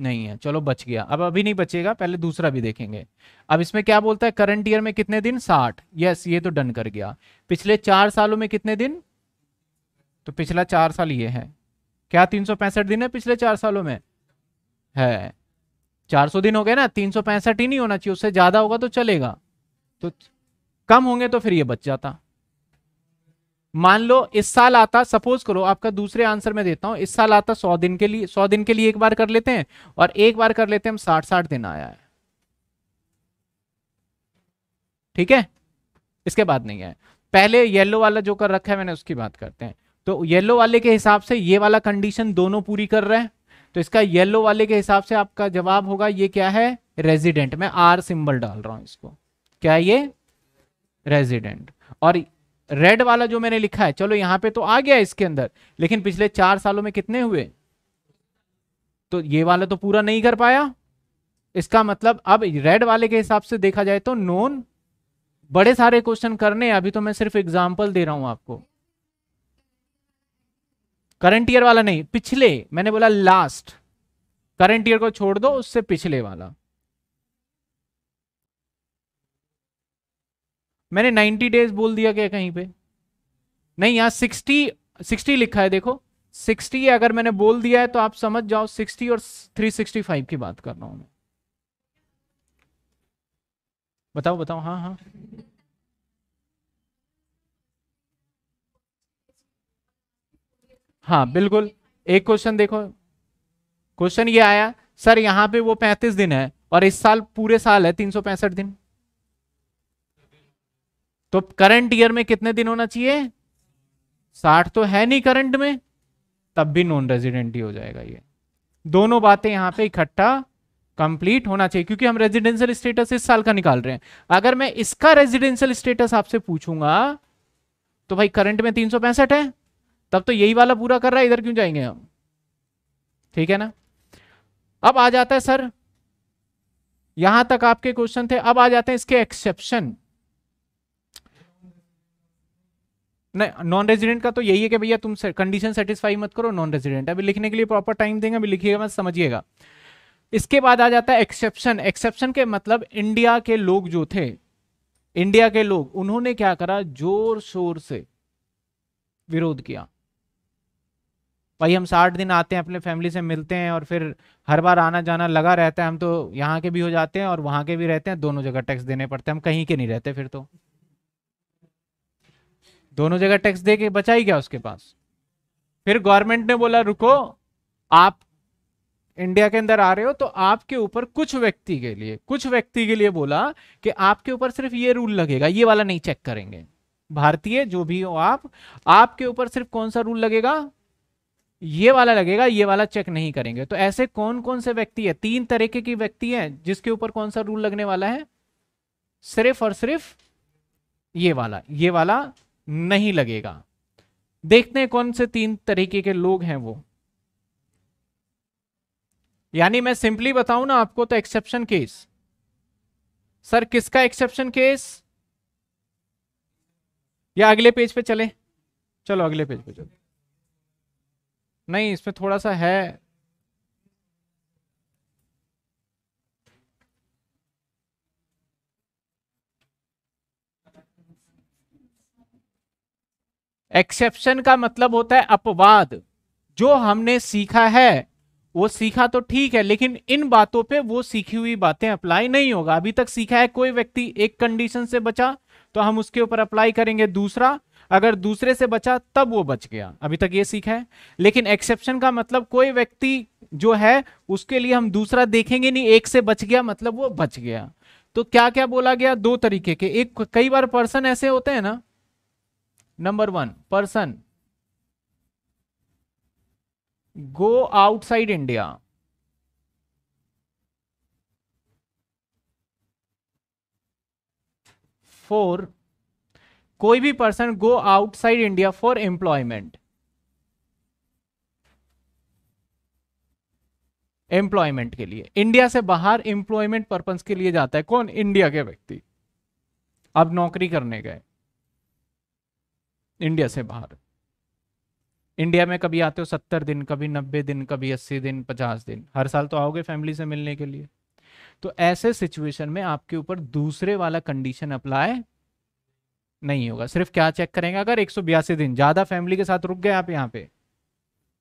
Speaker 1: नहीं है चलो बच गया अब अभी नहीं बचेगा पहले दूसरा भी देखेंगे अब इसमें क्या बोलता है करंट ईयर में कितने दिन साठ यस ये तो डन कर गया पिछले चार सालों में कितने दिन तो पिछला चार साल ये है क्या तीन दिन है पिछले चार सालों में है 400 दिन हो गए ना तीन ही नहीं होना चाहिए उससे ज़्यादा होगा तो चलेगा तो कम होंगे तो फिर ये बच जाता मान लो इस साल आता सपोज करो आपका दूसरे आंसर में देता हूं इस साल आता सौ दिन के लिए सौ दिन के लिए एक बार कर लेते हैं और एक बार कर लेते हैं हम साठ साठ दिन आया है ठीक है इसके बाद नहीं आया पहले येलो वाला जो कर रखा है मैंने उसकी बात करते हैं तो येलो वाले के हिसाब से ये वाला कंडीशन दोनों पूरी कर रहे हैं तो इसका येलो वाले के हिसाब से आपका जवाब होगा ये क्या है रेजिडेंट मैं आर सिंबल डाल रहा हूं इसको क्या ये रेजिडेंट और रेड वाला जो मैंने लिखा है चलो यहां पे तो आ गया इसके अंदर लेकिन पिछले चार सालों में कितने हुए तो ये वाला तो पूरा नहीं कर पाया इसका मतलब अब रेड वाले के हिसाब से देखा जाए तो नोन बड़े सारे क्वेश्चन करने अभी तो मैं सिर्फ एग्जाम्पल दे रहा हूं आपको करंट ईयर वाला नहीं पिछले मैंने बोला लास्ट करंट ईयर को छोड़ दो उससे पिछले वाला मैंने नाइन्टी डेज बोल दिया क्या कहीं पे नहीं यहाँ सिक्सटी सिक्सटी लिखा है देखो सिक्सटी अगर मैंने बोल दिया है तो आप समझ जाओ सिक्सटी और थ्री सिक्सटी फाइव की बात कर रहा हूं मैं बताओ बताओ हाँ हाँ हाँ बिल्कुल एक क्वेश्चन देखो क्वेश्चन ये आया सर यहाँ पे वो पैंतीस दिन है और इस साल पूरे साल है तीन सौ पैंसठ दिन तो करंट ईयर में कितने दिन होना चाहिए साठ तो है नहीं करंट में तब भी नॉन रेजिडेंट ही हो जाएगा ये दोनों बातें यहां पे इकट्ठा कंप्लीट होना चाहिए क्योंकि हम रेजिडेंशियल स्टेटस इस साल का निकाल रहे हैं अगर मैं इसका रेजिडेंशियल स्टेटस आपसे पूछूंगा तो भाई करंट में तीन है तब तो यही वाला पूरा कर रहा है इधर क्यों जाएंगे हम ठीक है ना अब आ जाता है सर यहां तक आपके क्वेश्चन थे अब आ जाते हैं इसके एक्सेप्शन नॉन रेजिडेंट का तो यही है कि भैया तुम कंडीशन सेटिस्फाई मत करो नॉन रेजिडेंट अभी लिखने के लिए प्रॉपर टाइम देंगे अभी लिखिएगा मत समझिएगा इसके बाद आ जाता है एक्सेप्शन एक्सेप्शन के मतलब इंडिया के लोग जो थे इंडिया के लोग उन्होंने क्या करा जोर शोर से विरोध किया भाई हम साठ दिन आते हैं अपने फैमिली से मिलते हैं और फिर हर बार आना जाना लगा रहता है हम तो यहाँ के भी हो जाते हैं और वहाँ के भी रहते हैं दोनों जगह टैक्स देने पड़ते हैं हम कहीं के नहीं रहते फिर तो दोनों जगह टैक्स दे के बचाई गया उसके पास फिर गवर्नमेंट ने बोला रुको आप इंडिया के अंदर आ रहे हो तो आपके ऊपर कुछ व्यक्ति के लिए कुछ व्यक्ति के लिए बोला कि आपके ऊपर सिर्फ ये रूल लगेगा ये वाला नहीं चेक करेंगे भारतीय जो भी हो आप आपके ऊपर सिर्फ कौन सा रूल लगेगा ये वाला लगेगा ये वाला चेक नहीं करेंगे तो ऐसे कौन कौन से व्यक्ति है तीन तरीके की व्यक्ति है जिसके ऊपर कौन सा रूल लगने वाला है सिर्फ और सिर्फ ये वाला ये वाला नहीं लगेगा देखते हैं कौन से तीन तरीके के लोग हैं वो यानी मैं सिंपली बताऊं ना आपको तो एक्सेप्शन केस सर किसका एक्सेप्शन केस या अगले पेज पे चले चलो अगले पेज पे चलो नहीं इसमें थोड़ा सा है एक्सेप्शन का मतलब होता है अपवाद जो हमने सीखा है वो सीखा तो ठीक है लेकिन इन बातों पे वो सीखी हुई बातें अप्लाई नहीं होगा अभी तक सीखा है कोई व्यक्ति एक कंडीशन से बचा तो हम उसके ऊपर अप्लाई करेंगे दूसरा अगर दूसरे से बचा तब वो बच गया अभी तक ये सीखा है लेकिन एक्सेप्शन का मतलब कोई व्यक्ति जो है उसके लिए हम दूसरा देखेंगे नहीं एक से बच गया मतलब वो बच गया तो क्या क्या बोला गया दो तरीके के एक कई बार पर्सन ऐसे होते हैं ना number one person go outside India for कोई भी person go outside India for employment employment के लिए इंडिया से बाहर एम्प्लॉयमेंट पर्पज के लिए जाता है कौन इंडिया के व्यक्ति अब नौकरी करने गए इंडिया से बाहर इंडिया में कभी आते हो सत्तर दिन कभी नब्बे दिन कभी अस्सी दिन पचास दिन हर साल तो आओगे फैमिली से मिलने के लिए तो ऐसे सिचुएशन में आपके ऊपर दूसरे वाला कंडीशन अप्लाई नहीं होगा सिर्फ क्या चेक करेंगे अगर एक दिन ज़्यादा फैमिली के साथ रुक गए आप यहाँ पे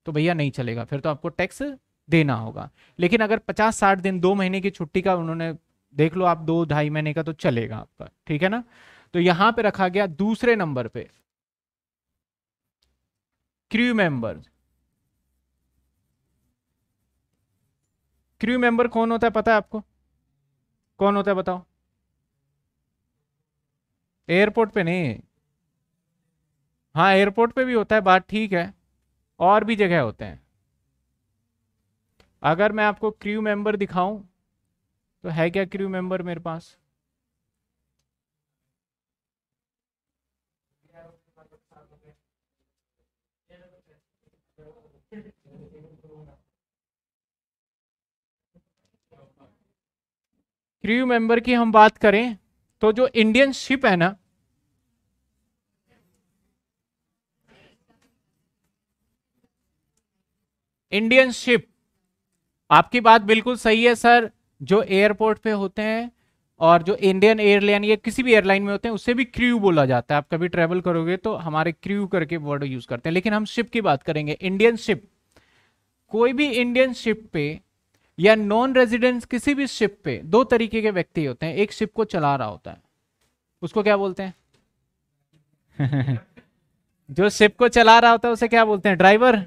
Speaker 1: तो भैया नहीं चलेगा फिर तो आपको टैक्स देना होगा लेकिन अगर पचास साठ दिन दो महीने की छुट्टी का उन्होंने देख लो आप दो ढाई महीने का तो चलेगा आपका ठीक है ना तो यहां पे रखा गया दूसरे नंबर पे क्रू मेंबर क्रू मेंबर कौन होता है पता है आपको कौन होता है बताओ एयरपोर्ट पे नहीं हाँ एयरपोर्ट पे भी होता है बात ठीक है और भी जगह होते हैं अगर मैं आपको क्रू मेंबर दिखाऊं तो है क्या क्रू मेंबर मेरे पास क्रू मेंबर की हम बात करें तो जो इंडियन शिप है ना इंडियन शिप आपकी बात बिल्कुल सही है सर जो एयरपोर्ट पे होते हैं और जो इंडियन एयरलाइन या किसी भी एयरलाइन में होते हैं उससे भी क्रू बोला जाता है आप कभी ट्रेवल करोगे तो हमारे क्रू करके वर्ड यूज करते हैं लेकिन हम शिप की बात करेंगे इंडियन शिप कोई भी इंडियन शिप पे या नॉन रेजिडेंट किसी भी शिप पे दो तरीके के व्यक्ति होते हैं एक शिप को चला रहा होता है उसको क्या बोलते हैं जो शिप को चला रहा होता है उसे क्या बोलते हैं ड्राइवर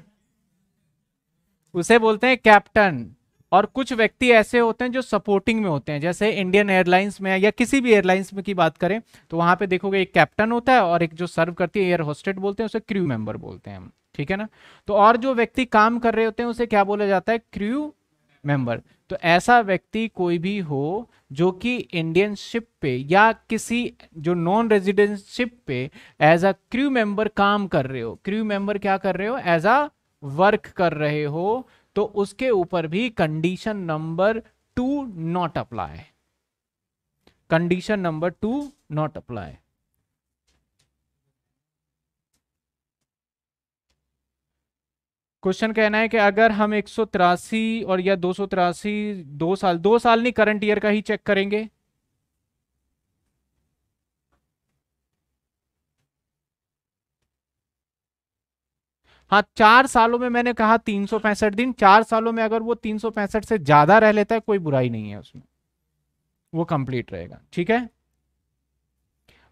Speaker 1: उसे बोलते हैं कैप्टन और कुछ व्यक्ति ऐसे होते हैं जो सपोर्टिंग में होते हैं जैसे इंडियन एयरलाइंस में या किसी भी एयरलाइंस में की बात करें तो वहां पे देखोगे एक कैप्टन होता है और एक जो सर्व करती है एयर होस्टेड बोलते हैं उसे क्रू मेंबर बोलते हैं हम ठीक है ना तो और जो व्यक्ति काम कर रहे होते हैं उसे क्या बोला जाता है क्रू मेंबर तो ऐसा व्यक्ति कोई भी हो जो कि इंडियनशिप पे या किसी जो नॉन रेजिडेंटशिप पे एज अ क्रू मेंबर काम कर रहे हो क्रू मेंबर क्या कर रहे हो एज अ वर्क कर रहे हो तो उसके ऊपर भी condition number two not apply condition number two not apply question कहना है कि अगर हम एक और या दो दो साल दो साल नहीं करंट ईयर का ही चेक करेंगे हाँ चार सालों में मैंने कहा तीन सौ पैंसठ दिन चार सालों में अगर वो तीन सौ पैंसठ से ज्यादा रह लेता है कोई बुराई नहीं है उसमें वो कंप्लीट रहेगा ठीक है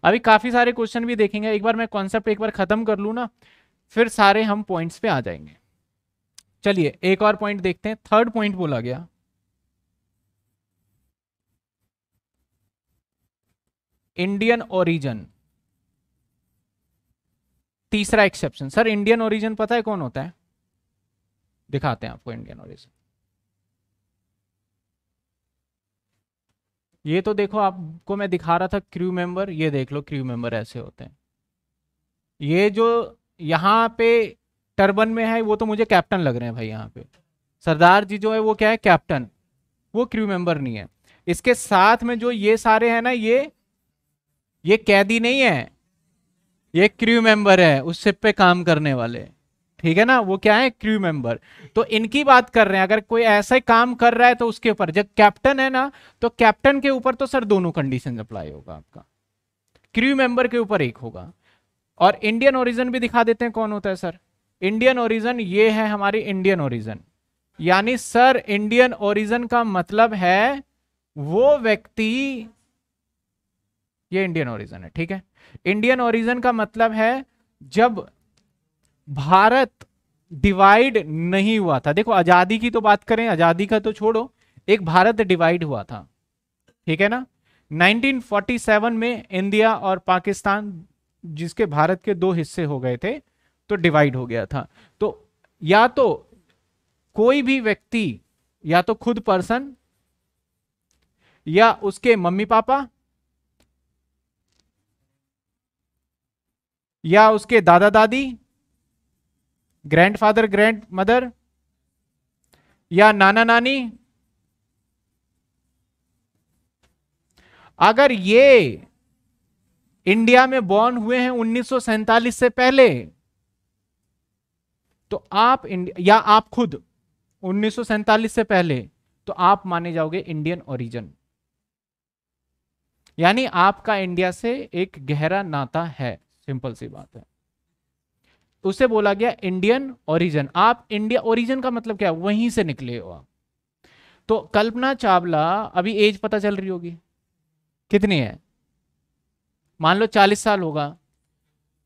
Speaker 1: अभी काफी सारे क्वेश्चन भी देखेंगे एक बार मैं कॉन्सेप्ट एक बार खत्म कर लू ना फिर सारे हम पॉइंट्स पे आ जाएंगे चलिए एक और पॉइंट देखते हैं थर्ड पॉइंट बोला गया इंडियन ओरिजन तीसरा एक्सेप्शन सर इंडियन ओरिजन पता है कौन होता है दिखाते हैं आपको इंडियन ओरिजन ये तो देखो आपको मैं दिखा रहा था क्रू मेंबर ये देख लो क्रू मेंबर ऐसे होते हैं ये जो यहां पे टर्बन में है वो तो मुझे कैप्टन लग रहे हैं भाई यहाँ पे सरदार जी जो है वो क्या है कैप्टन वो क्रू मेंबर नहीं है इसके साथ में जो ये सारे हैं ना ये ये कैदी नहीं है ये क्रू मेंबर है उस शिप पे काम करने वाले ठीक है ना वो क्या है क्रू मेंबर तो इनकी बात कर रहे हैं अगर कोई ऐसा ही काम कर रहा है तो उसके ऊपर जब कैप्टन है ना तो कैप्टन के ऊपर तो सर दोनों कंडीशन अप्लाई होगा आपका क्रू मेंबर के ऊपर एक होगा और इंडियन ओरिजिन भी दिखा देते हैं कौन होता है सर इंडियन ओरिजन ये है हमारी इंडियन ओरिजन यानी सर इंडियन ओरिजन का मतलब है वो व्यक्ति ये इंडियन ओरिजन है ठीक है इंडियन ओरिजन का मतलब है जब भारत डिवाइड नहीं हुआ था देखो आजादी की तो बात करें आजादी का तो छोड़ो एक भारत डिवाइड हुआ था ठीक है ना 1947 में इंडिया और पाकिस्तान जिसके भारत के दो हिस्से हो गए थे तो डिवाइड हो गया था तो या तो कोई भी व्यक्ति या तो खुद पर्सन या उसके मम्मी पापा या उसके दादा दादी ग्रैंडफादर ग्रैंड मदर या नाना नानी अगर ये इंडिया में बॉर्न हुए हैं उन्नीस से पहले तो आप या आप खुद उन्नीस से पहले तो आप माने जाओगे इंडियन ओरिजिन यानी आपका इंडिया से एक गहरा नाता है सिंपल सी बात है उसे बोला गया इंडियन ओरिजिन आप इंडिया ओरिजिन का मतलब क्या है वहीं से निकले हो आप तो कल्पना चावला अभी एज पता चल रही होगी कितनी है मान लो चालीस साल होगा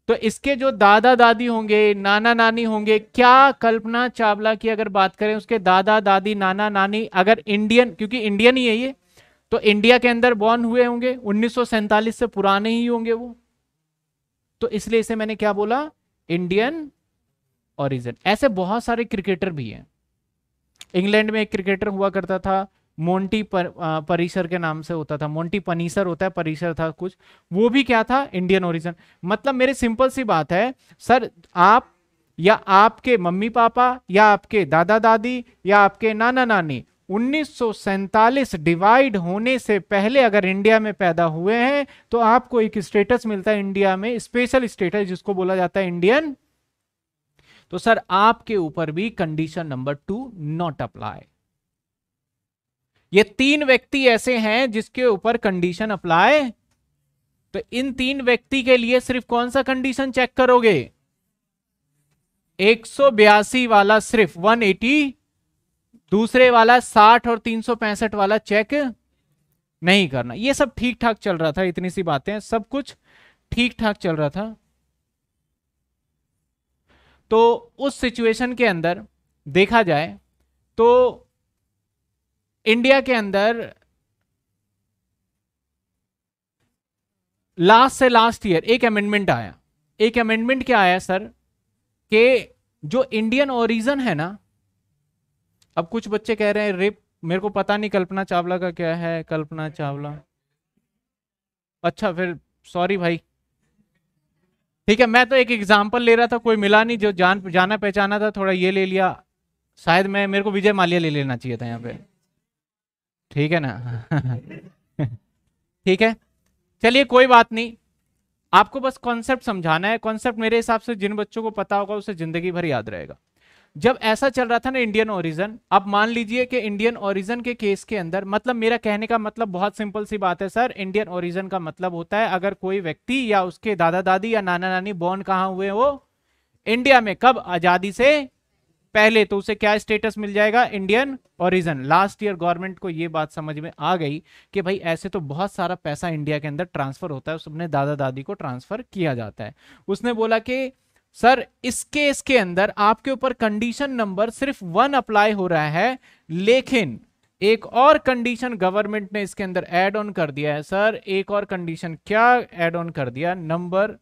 Speaker 1: तो इसके जो दादा दादी होंगे नाना नानी होंगे क्या कल्पना चावला की अगर बात करें उसके दादा दादी नाना नानी अगर इंडियन क्योंकि इंडियन ही है ये तो इंडिया के अंदर बॉर्न हुए होंगे उन्नीस से पुराने ही होंगे वो तो इसलिए इसे मैंने क्या बोला इंडियन ऑरिजन ऐसे बहुत सारे क्रिकेटर भी हैं इंग्लैंड में एक क्रिकेटर हुआ करता था मोंटी पर, परिसर के नाम से होता था मोंटी पनीसर होता है परिसर था कुछ वो भी क्या था इंडियन ओरिजिन मतलब मेरे सिंपल सी बात है सर आप या आपके मम्मी पापा या आपके दादा दादी या आपके नाना नानी उन्नीस डिवाइड होने से पहले अगर इंडिया में पैदा हुए हैं तो आपको एक स्टेटस मिलता है इंडिया में स्पेशल स्टेटस जिसको बोला जाता है इंडियन तो सर आपके ऊपर भी condition number two not apply ये तीन व्यक्ति ऐसे हैं जिसके ऊपर कंडीशन अप्लाई तो इन तीन व्यक्ति के लिए सिर्फ कौन सा कंडीशन चेक करोगे एक वाला सिर्फ 180 दूसरे वाला 60 और तीन वाला चेक नहीं करना ये सब ठीक ठाक चल रहा था इतनी सी बातें सब कुछ ठीक ठाक चल रहा था तो उस सिचुएशन के अंदर देखा जाए तो इंडिया के अंदर लास्ट से लास्ट ईयर एक अमेंडमेंट आया एक अमेंडमेंट क्या आया सर के जो इंडियन ओरिजन है ना अब कुछ बच्चे कह रहे हैं रेप मेरे को पता नहीं कल्पना चावला का क्या है कल्पना चावला अच्छा फिर सॉरी भाई ठीक है मैं तो एक एग्जाम्पल ले रहा था कोई मिला नहीं जो जान जाना पहचाना था थोड़ा ये ले लिया शायद मैं मेरे को विजय माल्या ले लेना चाहिए था यहाँ पे ठीक है ना ठीक है चलिए कोई बात नहीं आपको बस कॉन्सेप्ट समझाना है कॉन्सेप्ट मेरे हिसाब से जिन बच्चों को पता होगा उसे जिंदगी भर याद रहेगा जब ऐसा चल रहा था ना इंडियन ओरिजन अब मान लीजिए कि इंडियन ओरिजन के केस के अंदर मतलब मेरा कहने का मतलब बहुत सिंपल सी बात है सर इंडियन ओरिजन का मतलब होता है अगर कोई व्यक्ति या उसके दादा दादी या नाना नानी बॉर्न कहाँ हुए हो इंडिया में कब आजादी से पहले तो उसे क्या स्टेटस मिल जाएगा Indian origin last year government को ये बात समझ में आ गई कि भाई ऐसे तो बहुत सारा पैसा इंडिया के अंदर ट्रांसफर होता है उसने दादा दादी को ट्रांसफर किया जाता है उसने बोला कि सर इस केस के अंदर आपके ऊपर कंडीशन नंबर सिर्फ वन अप्लाई हो रहा है लेकिन एक और कंडीशन गवर्नमेंट ने इसके अंदर एड ऑन कर दिया है सर एक और कंडीशन क्या एड ऑन कर दिया नंबर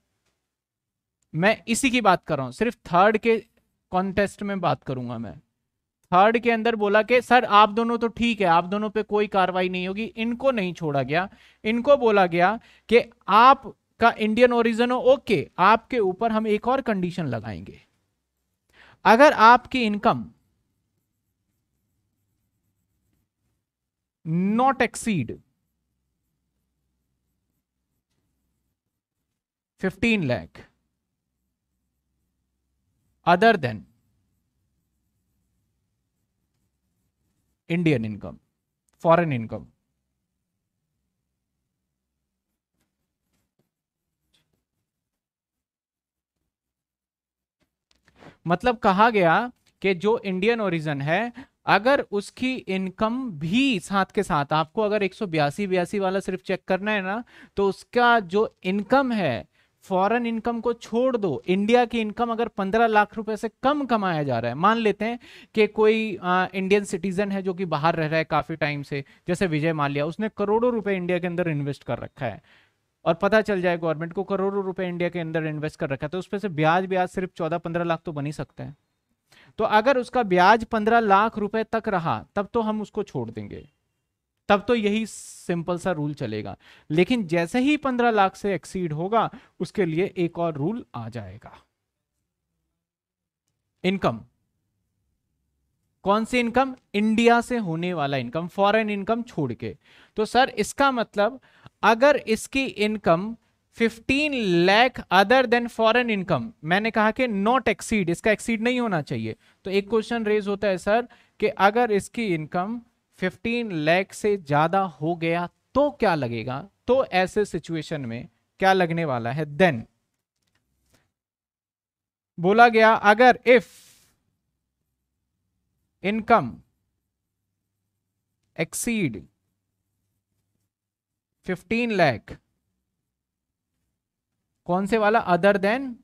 Speaker 1: मैं इसी की बात कर रहा हूं सिर्फ थर्ड के कॉन्टेस्ट में बात करूंगा मैं थर्ड के अंदर बोला कि सर आप दोनों तो ठीक है आप दोनों पे कोई कार्रवाई नहीं होगी इनको नहीं छोड़ा गया इनको बोला गया कि आप का इंडियन ओरिजिन हो ओके आपके ऊपर हम एक और कंडीशन लगाएंगे अगर आपकी income not exceed fifteen lakh other than Indian income, foreign income. मतलब कहा गया कि जो इंडियन ओरिजन है अगर उसकी इनकम भी साथ के साथ आपको अगर एक सौ बयासी बयासी वाला सिर्फ चेक करना है ना तो उसका जो इनकम है फॉरेन इनकम को छोड़ दो इंडिया की इनकम अगर पंद्रह लाख रुपए से कम कमाया जा रहा है मान लेते हैं कि कोई आ, इंडियन सिटीजन है जो कि बाहर रह रहा है काफी टाइम से जैसे विजय माल्या उसने करोड़ों रुपए इंडिया के अंदर इन्वेस्ट कर रखा है और पता चल जाए गवर्नमेंट को करोड़ों रुपए इंडिया के अंदर इन्वेस्ट कर रखा है तो उस पर से ब्याज ब्याज सिर्फ चौदह पंद्रह लाख तो बनी सकते सकता है तो अगर उसका ब्याज पंद्रह लाख रुपए तक रहा तब तो हम उसको छोड़ देंगे तब तो यही सिंपल सा रूल चलेगा लेकिन जैसे ही पंद्रह लाख से एक्सीड होगा उसके लिए एक और रूल आ जाएगा इनकम कौन सी इनकम इंडिया से होने वाला इनकम फॉरेन इनकम छोड़ के तो सर इसका मतलब अगर इसकी income 15 lakh other than foreign income मैंने कहा कि नॉट एक्सीड इसका एक्सीड नहीं होना चाहिए तो एक क्वेश्चन रेज होता है सर कि अगर इसकी इनकम 15 लैख से ज़्यादा हो गया तो क्या लगेगा तो ऐसे सिचुएशन में क्या लगने वाला है देन बोला गया अगर इफ इनकम एक्सीड 15 लैख कौन से वाला अदर देन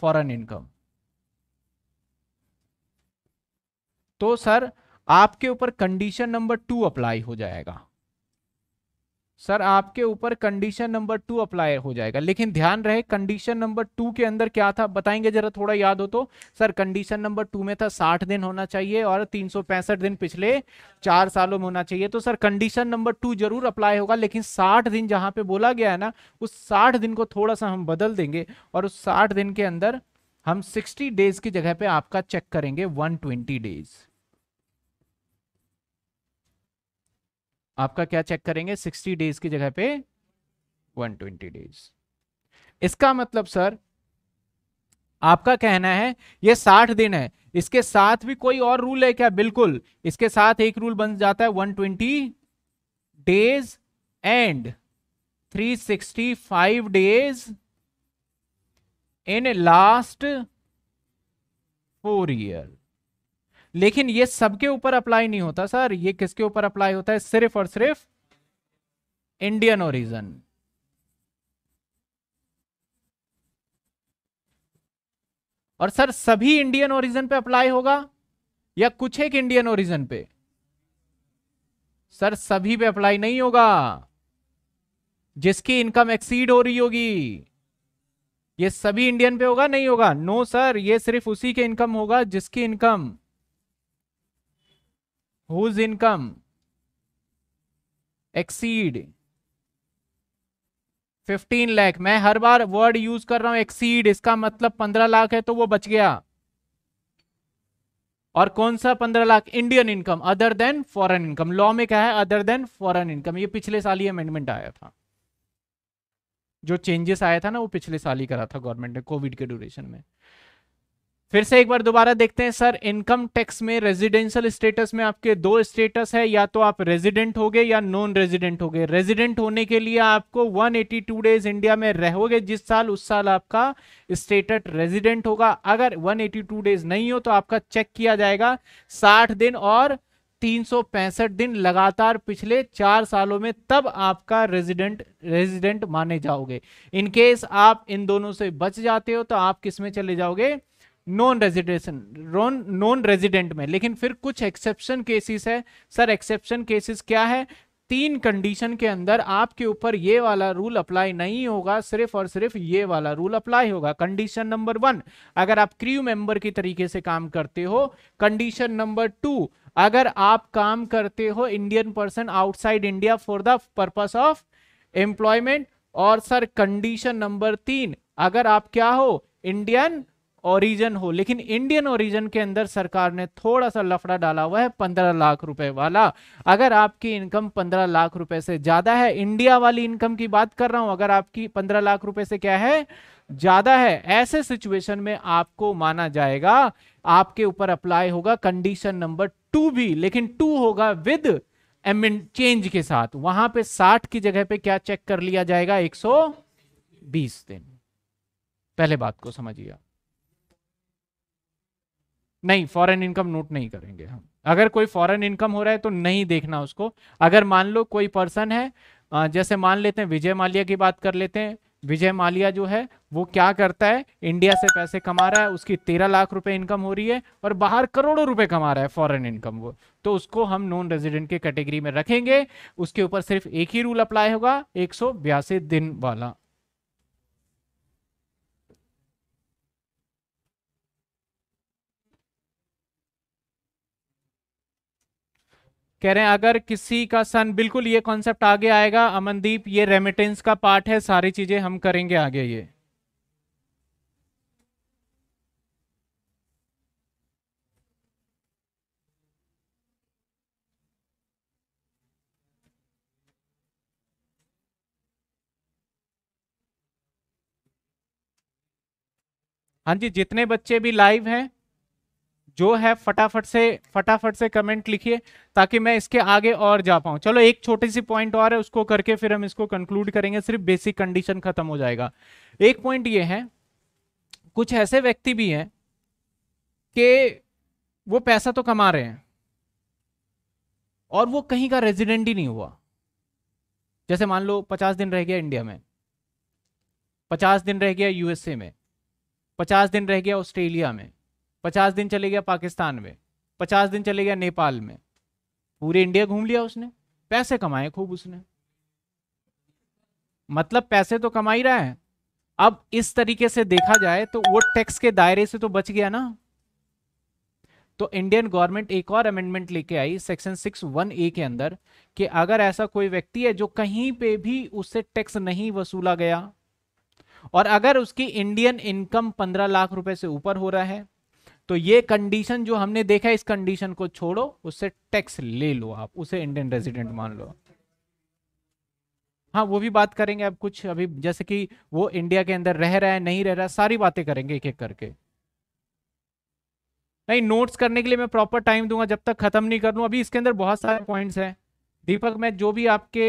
Speaker 1: फॉरेन इनकम तो सर आपके ऊपर कंडीशन नंबर टू अप्लाई हो जाएगा सर आपके ऊपर कंडीशन नंबर टू अप्लाई हो जाएगा लेकिन ध्यान रहे कंडीशन नंबर टू के अंदर क्या था बताएंगे जरा थोड़ा याद हो तो सर कंडीशन नंबर टू में था साठ दिन होना चाहिए और तीन दिन पिछले चार सालों में होना चाहिए तो सर कंडीशन नंबर टू जरूर अप्लाई होगा लेकिन साठ दिन जहां पे बोला गया है ना उस साठ दिन को थोड़ा सा हम बदल देंगे और उस साठ दिन के अंदर हम सिक्सटी डेज की जगह पे आपका चेक करेंगे वन ट्वेंटी डेज आपका क्या चेक करेंगे सिक्सटी डेज की जगह पे वन ट्वेंटी डेज इसका मतलब सर आपका कहना है ये साठ दिन है इसके साथ भी कोई और रूल है क्या बिल्कुल इसके साथ एक रूल बन जाता है one twenty days and three sixty five days in last four year लेकिन ये सबके ऊपर अप्लाई नहीं होता सर ये किसके ऊपर अप्लाई होता है सिर्फ और सिर्फ इंडियन ओरिजन और सर सभी इंडियन ओरिजन पे अप्लाई होगा या कुछ एक इंडियन ओरिजन पे सर सभी पे अप्लाई नहीं होगा जिसकी इनकम एक्सीड हो रही होगी ये सभी इंडियन पे होगा नहीं होगा नो सर ये सिर्फ उसी के इनकम होगा जिसकी income whose income exceed 15 lakh मैं हर बार वर्ड यूज कर रहा हूं एक्सीड इसका मतलब 15 लाख है तो वो बच गया और कौन सा 15 lakh Indian income other than foreign income law में क्या है अदर देन फॉरेन इनकम ये पिछले साल ही अमेंडमेंट आया था जो चेंजेस आया था ना वो पिछले साल ही करा था गवर्नमेंट ने कोविड के ड्यूरेशन में फिर से एक बार दोबारा देखते हैं सर इनकम टैक्स में रेजिडेंशियल स्टेटस में आपके दो स्टेटस है या तो आप रेजिडेंट हो गए या नॉन रेजिडेंट हो गए रेजिडेंट होने के लिए आपको 182 डेज इंडिया में रहोगे जिस साल उस साल आपका स्टेटस रेजिडेंट होगा अगर 182 डेज नहीं हो तो आपका चेक किया जाएगा साठ दिन और तीन दिन लगातार पिछले चार सालों में तब आपका रेजिडेंट रेजिडेंट माने जाओगे इनकेस आप इन दोनों से बच जाते हो तो आप किस में चले जाओगे नॉन रेजिडेशन नॉन रेजिडेंट में लेकिन फिर कुछ एक्सेप्शन केसेस है सर एक्सेप्शन केसेस क्या है तीन कंडीशन के अंदर आपके ऊपर ये वाला रूल अप्लाई नहीं होगा सिर्फ और सिर्फ ये वाला रूल अप्लाई होगा कंडीशन नंबर वन अगर आप क्रू मेंबर की तरीके से काम करते हो कंडीशन नंबर टू अगर आप काम करते हो Indian person outside India for the purpose of employment और सर कंडीशन नंबर तीन अगर आप क्या हो इंडियन ओरिजन हो लेकिन इंडियन ओरिजन के अंदर सरकार ने थोड़ा सा लफड़ा डाला हुआ है पंद्रह लाख रुपए वाला अगर आपकी इनकम पंद्रह लाख रुपए से ज्यादा है इंडिया वाली इनकम की बात कर रहा हूं अगर आपकी पंद्रह लाख रुपए से क्या है ज्यादा है ऐसे सिचुएशन में आपको माना जाएगा आपके ऊपर अप्लाई होगा कंडीशन नंबर टू भी लेकिन टू होगा विद एम चेंज के साथ वहां पे 60 की जगह पे क्या चेक कर लिया जाएगा 120 दिन पहले बात को समझिए नहीं फॉरेन इनकम नोट नहीं करेंगे हम अगर कोई फॉरेन इनकम हो रहा है तो नहीं देखना उसको अगर मान लो कोई पर्सन है जैसे मान लेते हैं विजय मालिया की बात कर लेते हैं विजय मालिया जो है वो क्या करता है इंडिया से पैसे कमा रहा है उसकी तेरह लाख रुपए इनकम हो रही है और बाहर करोड़ों रुपए कमा रहा है फॉरेन इनकम वो तो उसको हम नॉन रेजिडेंट के कैटेगरी में रखेंगे उसके ऊपर सिर्फ एक ही रूल अप्लाई होगा एक दिन वाला कह रहे हैं अगर किसी का सन बिल्कुल ये कॉन्सेप्ट आगे आएगा अमनदीप ये रेमिटेंस का पार्ट है सारी चीजें हम करेंगे आगे ये हाँ जी जितने बच्चे भी लाइव हैं जो है फटाफट से फटाफट से कमेंट लिखिए ताकि मैं इसके आगे और जा पाऊँ चलो एक छोटी सी पॉइंट और है उसको करके फिर हम इसको कंक्लूड करेंगे सिर्फ बेसिक कंडीशन खत्म हो जाएगा एक पॉइंट ये है कुछ ऐसे व्यक्ति भी हैं कि वो पैसा तो कमा रहे हैं और वो कहीं का रेजिडेंट ही नहीं हुआ जैसे मान लो पचास दिन रह गया इंडिया में पचास दिन रह गया यूएसए में पचास दिन रह गया ऑस्ट्रेलिया में पचास दिन चले गया पाकिस्तान में पचास दिन चले गया नेपाल में पूरे इंडिया घूम लिया उसने पैसे कमाए खूब उसने मतलब पैसे तो कमा ही रहा है अब इस तरीके से देखा जाए तो वो टैक्स के दायरे से तो बच गया ना तो इंडियन गवर्नमेंट एक और अमेंडमेंट लेके आई सेक्शन सिक्स वन ए के अंदर कि अगर ऐसा कोई व्यक्ति है जो कहीं पे भी उससे टैक्स नहीं वसूला गया और अगर उसकी इंडियन इनकम पंद्रह लाख रुपए से ऊपर हो रहा है तो ये कंडीशन जो हमने देखा इस कंडीशन को छोड़ो उससे टैक्स ले लो आप उसे इंडियन रेजिडेंट मान लो हाँ वो भी बात करेंगे अब कुछ अभी जैसे कि वो इंडिया के अंदर रह रहा है नहीं रह रहा है सारी बातें करेंगे एक एक करके नहीं नोट्स करने के लिए मैं प्रॉपर टाइम दूंगा जब तक खत्म नहीं कर लूँ अभी इसके अंदर बहुत सारे पॉइंट्स हैं दीपक मैं जो भी आपके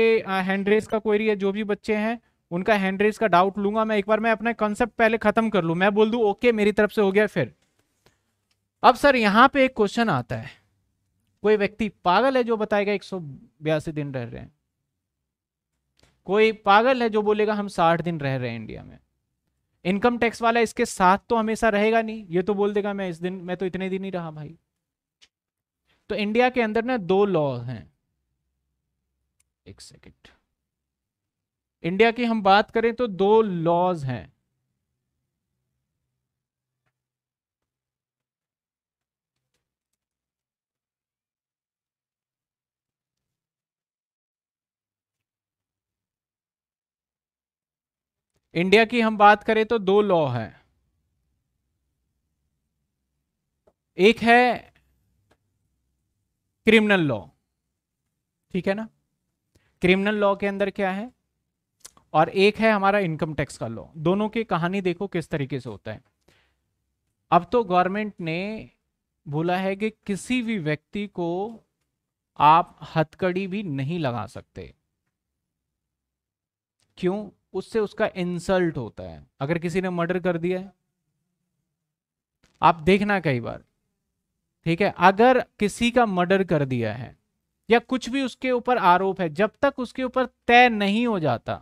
Speaker 1: हैंड रेस का क्वेरी है जो भी बच्चे हैं उनका हैंड रेस का डाउट लूंगा मैं एक बार मैं अपना कॉन्सेप्ट पहले खत्म कर लूँ मैं बोल दूँ ओके मेरी तरफ से हो गया फिर अब सर यहाँ पे एक क्वेश्चन आता है कोई व्यक्ति पागल है जो बताएगा एक सौ बयासी दिन रह रहे हैं कोई पागल है जो बोलेगा हम साठ दिन रह रहे हैं इंडिया में इनकम टैक्स वाला इसके साथ तो हमेशा रहेगा नहीं ये तो बोल देगा मैं इस दिन मैं तो इतने दिन ही रहा भाई तो इंडिया के अंदर ना दो लॉ हैं एक सेकेंड इंडिया की हम बात करें तो दो लॉज हैं इंडिया की हम बात करें तो दो लॉ है एक है क्रिमिनल लॉ ठीक है ना क्रिमिनल लॉ के अंदर क्या है और एक है हमारा इनकम टैक्स का लॉ दोनों की कहानी देखो किस तरीके से होता है अब तो गवर्नमेंट ने बोला है कि किसी भी व्यक्ति को आप हथकड़ी भी नहीं लगा सकते क्यों उससे उसका इंसल्ट होता है अगर किसी ने मर्डर कर दिया है आप देखना कई बार ठीक है अगर किसी का मर्डर कर दिया है या कुछ भी उसके ऊपर आरोप है जब तक उसके ऊपर तय नहीं हो जाता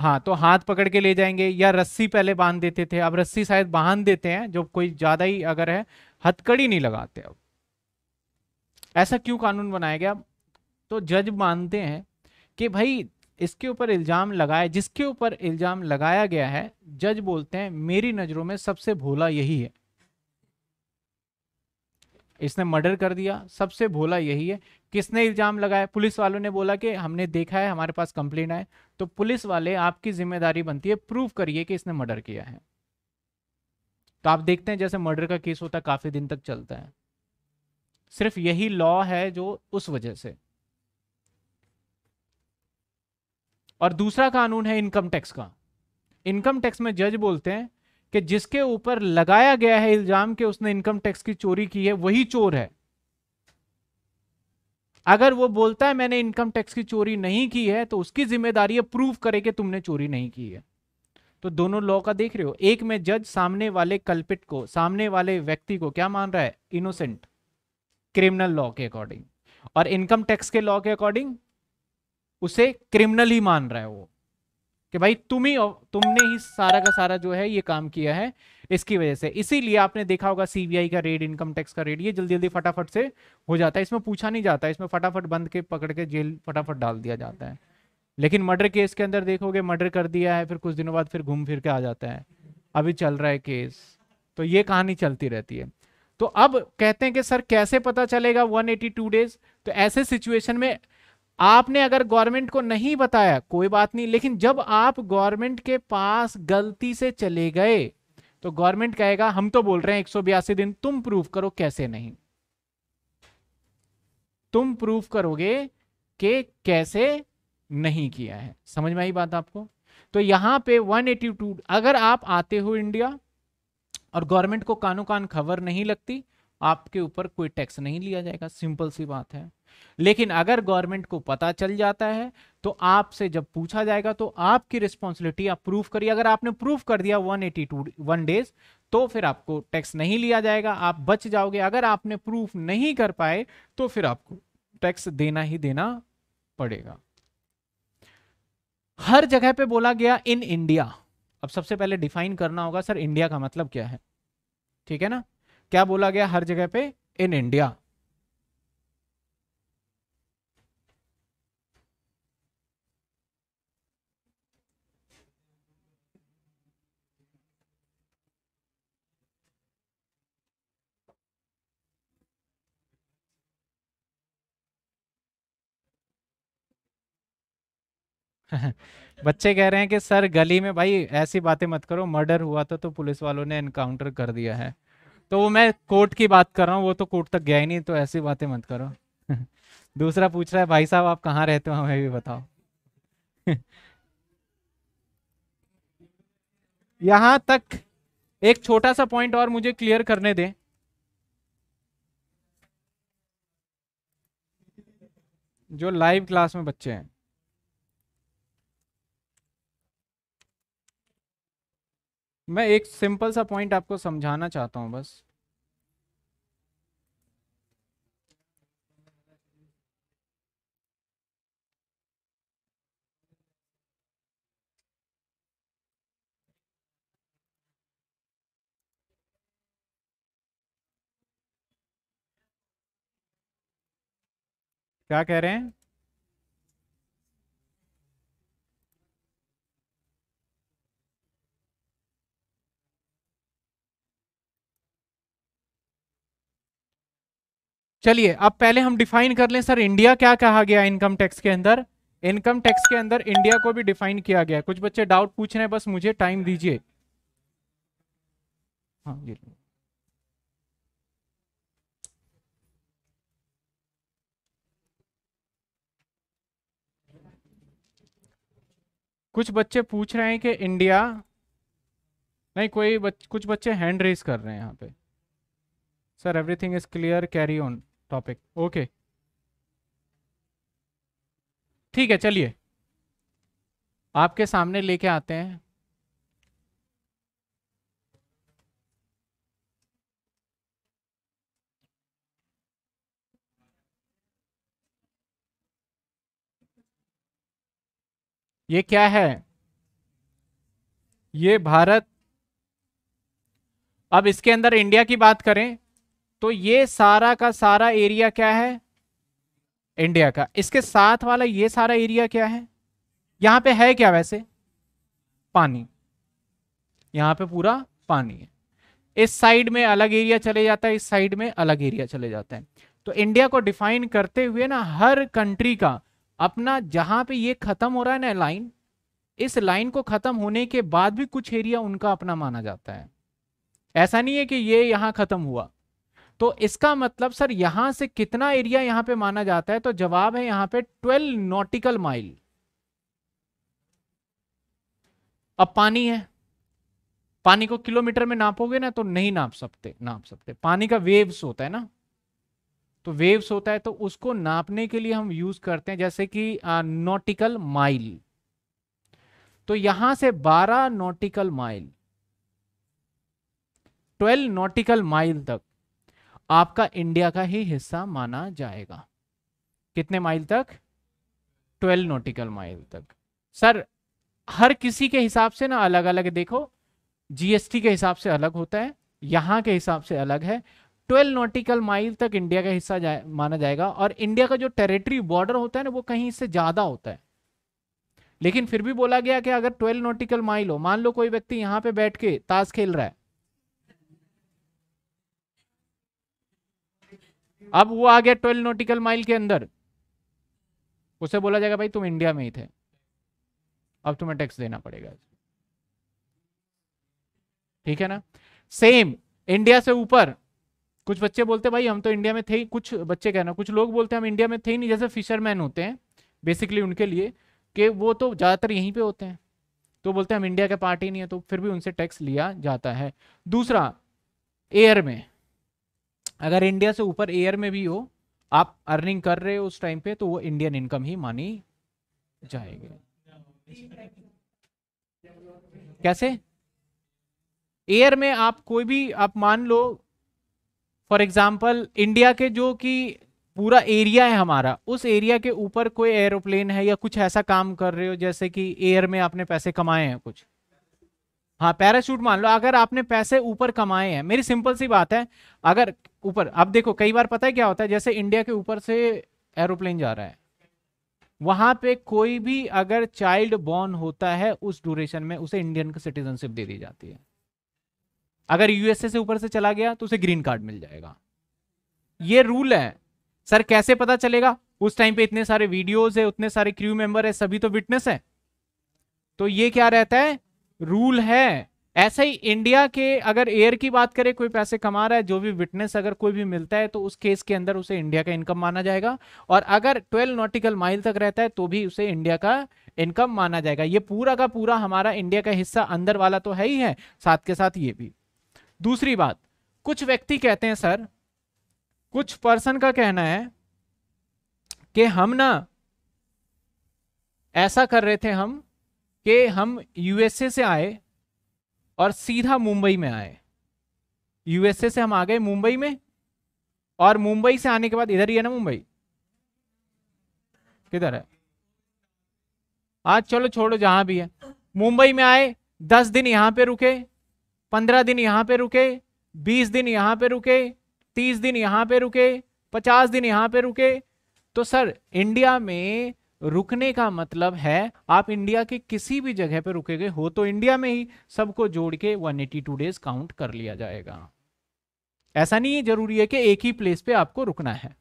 Speaker 1: हाँ तो हाथ पकड़ के ले जाएंगे या रस्सी पहले बांध देते थे अब रस्सी शायद बांध देते हैं जो कोई ज्यादा ही अगर है हथकड़ी नहीं लगाते अब ऐसा क्यों कानून बनाया गया तो जज मानते हैं कि भाई इसके ऊपर इल्ज़ाम लगाया जिसके ऊपर इल्ज़ाम लगाया गया है जज बोलते हैं मेरी नज़रों में सबसे भोला यही है इसने मर्डर कर दिया सबसे भोला यही है किसने इल्ज़ाम लगाया पुलिस वालों ने बोला कि हमने देखा है हमारे पास कंप्लेन आए तो पुलिस वाले आपकी जिम्मेदारी बनती है प्रूव करिए कि इसने मर्डर किया है तो आप देखते हैं जैसे मर्डर का केस होता है काफ़ी दिन तक चलता है सिर्फ यही लॉ है जो उस वजह से और दूसरा कानून है इनकम टैक्स का इनकम टैक्स में जज बोलते हैं कि जिसके ऊपर लगाया गया है इल्जाम कि उसने इनकम टैक्स की चोरी की है वही चोर है अगर वो बोलता है मैंने इनकम टैक्स की चोरी नहीं की है तो उसकी जिम्मेदारी है प्रूफ करे कि तुमने चोरी नहीं की है तो दोनों लॉ का देख रहे हो एक में जज सामने वाले कल्पित को सामने वाले व्यक्ति को क्या मान रहा है इनोसेंट क्रिमिनल लॉ के अकॉर्डिंग और इनकम टैक्स के लॉ के अकॉर्डिंग उसे क्रिमिनल ही मान रहा है वो कि भाई तुम ही तुमने ही सारा का सारा जो है ये काम किया है इसकी वजह से इसीलिए आपने देखा होगा सीबीआई का रेड इनकम टैक्स का रेड ये जल्दी जल्दी फटाफट से हो जाता है इसमें पूछा नहीं जाता इसमें फटाफट बंद के पकड़ के जेल फटाफट डाल दिया जाता है लेकिन मर्डर केस के अंदर देखोगे मर्डर कर दिया है फिर कुछ दिनों बाद फिर घूम फिर के आ जाता है अभी चल रहा है केस तो ये कहानी चलती रहती है तो अब कहते हैं कि सर कैसे पता चलेगा 182 डेज तो ऐसे सिचुएशन में आपने अगर गवर्नमेंट को नहीं बताया कोई बात नहीं लेकिन जब आप गवर्नमेंट के पास गलती से चले गए तो गवर्नमेंट कहेगा हम तो बोल रहे हैं एक दिन तुम प्रूफ करो कैसे नहीं तुम प्रूफ करोगे कि कैसे नहीं किया है समझ में आई बात आपको तो यहां पे 182 अगर आप आते हो इंडिया और गवर्नमेंट को कानो कान खबर नहीं लगती आपके ऊपर कोई टैक्स नहीं लिया जाएगा सिंपल सी बात है लेकिन अगर गवर्नमेंट को पता चल जाता है तो आपसे जब पूछा जाएगा तो आपकी रिस्पॉन्सिबिलिटी आप प्रूफ करिए अगर आपने प्रूफ कर दिया 182 वन डेज तो फिर आपको टैक्स नहीं लिया जाएगा आप बच जाओगे अगर आपने प्रूफ नहीं कर पाए तो फिर आपको टैक्स देना ही देना पड़ेगा हर जगह पे बोला गया इन इंडिया अब सबसे पहले डिफाइन करना होगा सर इंडिया का मतलब क्या है ठीक है ना क्या बोला गया हर जगह पे इन इंडिया बच्चे कह रहे हैं कि सर गली में भाई ऐसी बातें मत करो मर्डर हुआ था तो पुलिस वालों ने एनकाउंटर कर दिया है तो वो मैं कोर्ट की बात कर रहा हूँ वो तो कोर्ट तक गया ही नहीं तो ऐसी बातें मत करो दूसरा पूछ रहा है भाई साहब आप कहाँ रहते हो हमें भी बताओ यहाँ तक एक छोटा सा पॉइंट और मुझे क्लियर करने दें जो लाइव क्लास में बच्चे हैं मैं एक सिंपल सा पॉइंट आपको समझाना चाहता हूं बस क्या कह रहे हैं चलिए अब पहले हम डिफाइन कर लें सर इंडिया क्या कहा गया इनकम टैक्स के अंदर इनकम टैक्स के अंदर इंडिया को भी डिफाइन किया गया कुछ बच्चे डाउट पूछ रहे हैं बस मुझे टाइम दीजिए हाँ जी कुछ बच्चे पूछ रहे हैं कि इंडिया नहीं कोई बच, कुछ बच्चे हैंड रेस कर रहे हैं यहाँ पे sir everything is clear carry on topic okay ठीक है चलिए आपके सामने लेके आते हैं ये क्या है ये भारत अब इसके अंदर इंडिया की बात करें तो ये सारा का सारा एरिया क्या है इंडिया का इसके साथ वाला ये सारा एरिया क्या है यहां पे है क्या वैसे पानी यहां पे पूरा पानी है इस साइड में अलग एरिया चले जाता है इस साइड में अलग एरिया चले जाता है तो इंडिया को डिफाइन करते हुए ना हर कंट्री का अपना जहां पे ये खत्म हो रहा है ना लाइन इस लाइन को खत्म होने के बाद भी कुछ एरिया उनका अपना माना जाता है ऐसा नहीं है कि ये यहां खत्म हुआ तो इसका मतलब सर यहां से कितना एरिया यहां पे माना जाता है तो जवाब है यहां पे 12 नॉटिकल माइल अब पानी है पानी को किलोमीटर में नापोगे ना तो नहीं नाप सकते नाप सकते पानी का वेव्स होता है ना तो वेव्स होता है तो उसको नापने के लिए हम यूज करते हैं जैसे कि नॉटिकल माइल तो यहां से 12 नॉटिकल माइल 12 नॉटिकल माइल तक आपका इंडिया का ही हिस्सा माना जाएगा कितने माइल तक 12 नोटिकल माइल तक सर हर किसी के हिसाब से ना अलग अलग देखो जीएसटी के हिसाब से अलग होता है यहां के हिसाब से अलग है 12 नोटिकल माइल तक इंडिया का हिस्सा जाए, माना जाएगा और इंडिया का जो टेरिटरी बॉर्डर होता है ना वो कहीं इससे ज़्यादा होता है लेकिन फिर भी बोला गया कि अगर 12 नोटिकल माइल हो मान लो कोई व्यक्ति यहां पे बैठ के ताश खेल रहा है अब वो आ गया ट्वेल्व नोटिकल माइल के अंदर उसे बोला जाएगा भाई तुम इंडिया में ही थे अब तुम्हें टैक्स देना पड़ेगा ठीक है ना सेम इंडिया से ऊपर कुछ बच्चे बोलते भाई हम तो इंडिया में थे ही कुछ बच्चे कहना कुछ लोग बोलते हैं हम इंडिया में थे ही नहीं जैसे फिशरमैन होते हैं बेसिकली उनके लिए कि वो तो ज़्यादातर यहीं पे होते हैं तो बोलते हैं हम इंडिया के पार्टी नहीं है तो फिर भी उनसे टैक्स लिया जाता है दूसरा एयर में अगर इंडिया से ऊपर एयर में भी हो आप अर्निंग कर रहे हो उस टाइम पे तो वो इंडियन इनकम ही मानी जाएगी कैसे एयर में आप कोई भी आप मान लो फॉर एग्जाम्पल इंडिया के जो कि पूरा एरिया है हमारा उस एरिया के ऊपर कोई एरोप्लेन है या कुछ ऐसा काम कर रहे हो जैसे कि एयर में आपने पैसे कमाए हैं कुछ हाँ पैराशूट मान लो अगर आपने पैसे ऊपर कमाए हैं मेरी सिंपल सी बात है अगर ऊपर अब देखो कई बार पता है क्या होता है जैसे इंडिया के ऊपर से एरोप्लेन जा रहा है वहां पे कोई भी अगर चाइल्ड बॉर्न होता है उस ड्यूरेशन में उसे इंडियन का सिटीजनशिप दे दी जाती है अगर यूएसए से ऊपर से चला गया तो उसे ग्रीन कार्ड मिल जाएगा ये रूल है सर कैसे पता चलेगा उस टाइम पे इतने सारे वीडियोस है उतने सारे क्रू मेंबर है सभी तो विटनेस है तो ये क्या रहता है रूल है ऐसे ही इंडिया के अगर एयर की बात करें कोई पैसे कमा रहा है जो भी विटनेस अगर कोई भी मिलता है तो उस केस के अंदर उसे इंडिया का इनकम माना जाएगा और अगर 12 नॉटिकल माइल तक रहता है तो भी उसे इंडिया का इनकम माना जाएगा ये पूरा का पूरा हमारा इंडिया का हिस्सा अंदर वाला तो है ही है साथ के साथ ये भी दूसरी बात कुछ व्यक्ति कहते हैं सर कुछ पर्सन का कहना है कि हम ना ऐसा कर रहे थे हम कि हम यूएसए से आए और सीधा मुंबई में आए यूएसए से हम आ गए मुंबई में और मुंबई से आने के बाद इधर ही है ना मुंबई किधर है आज चलो छोड़ो जहां भी है मुंबई में आए दस दिन यहां पे रुके पंद्रह दिन यहां पे रुके बीस दिन यहां पे रुके तीस दिन यहां पे रुके पचास दिन यहां पे रुके तो सर इंडिया में रुकने का मतलब है आप इंडिया के किसी भी जगह पर रुके गए हो तो इंडिया में ही सबको जोड़ के 182 डेज काउंट कर लिया जाएगा ऐसा नहीं है जरूरी है कि एक ही प्लेस पे आपको रुकना है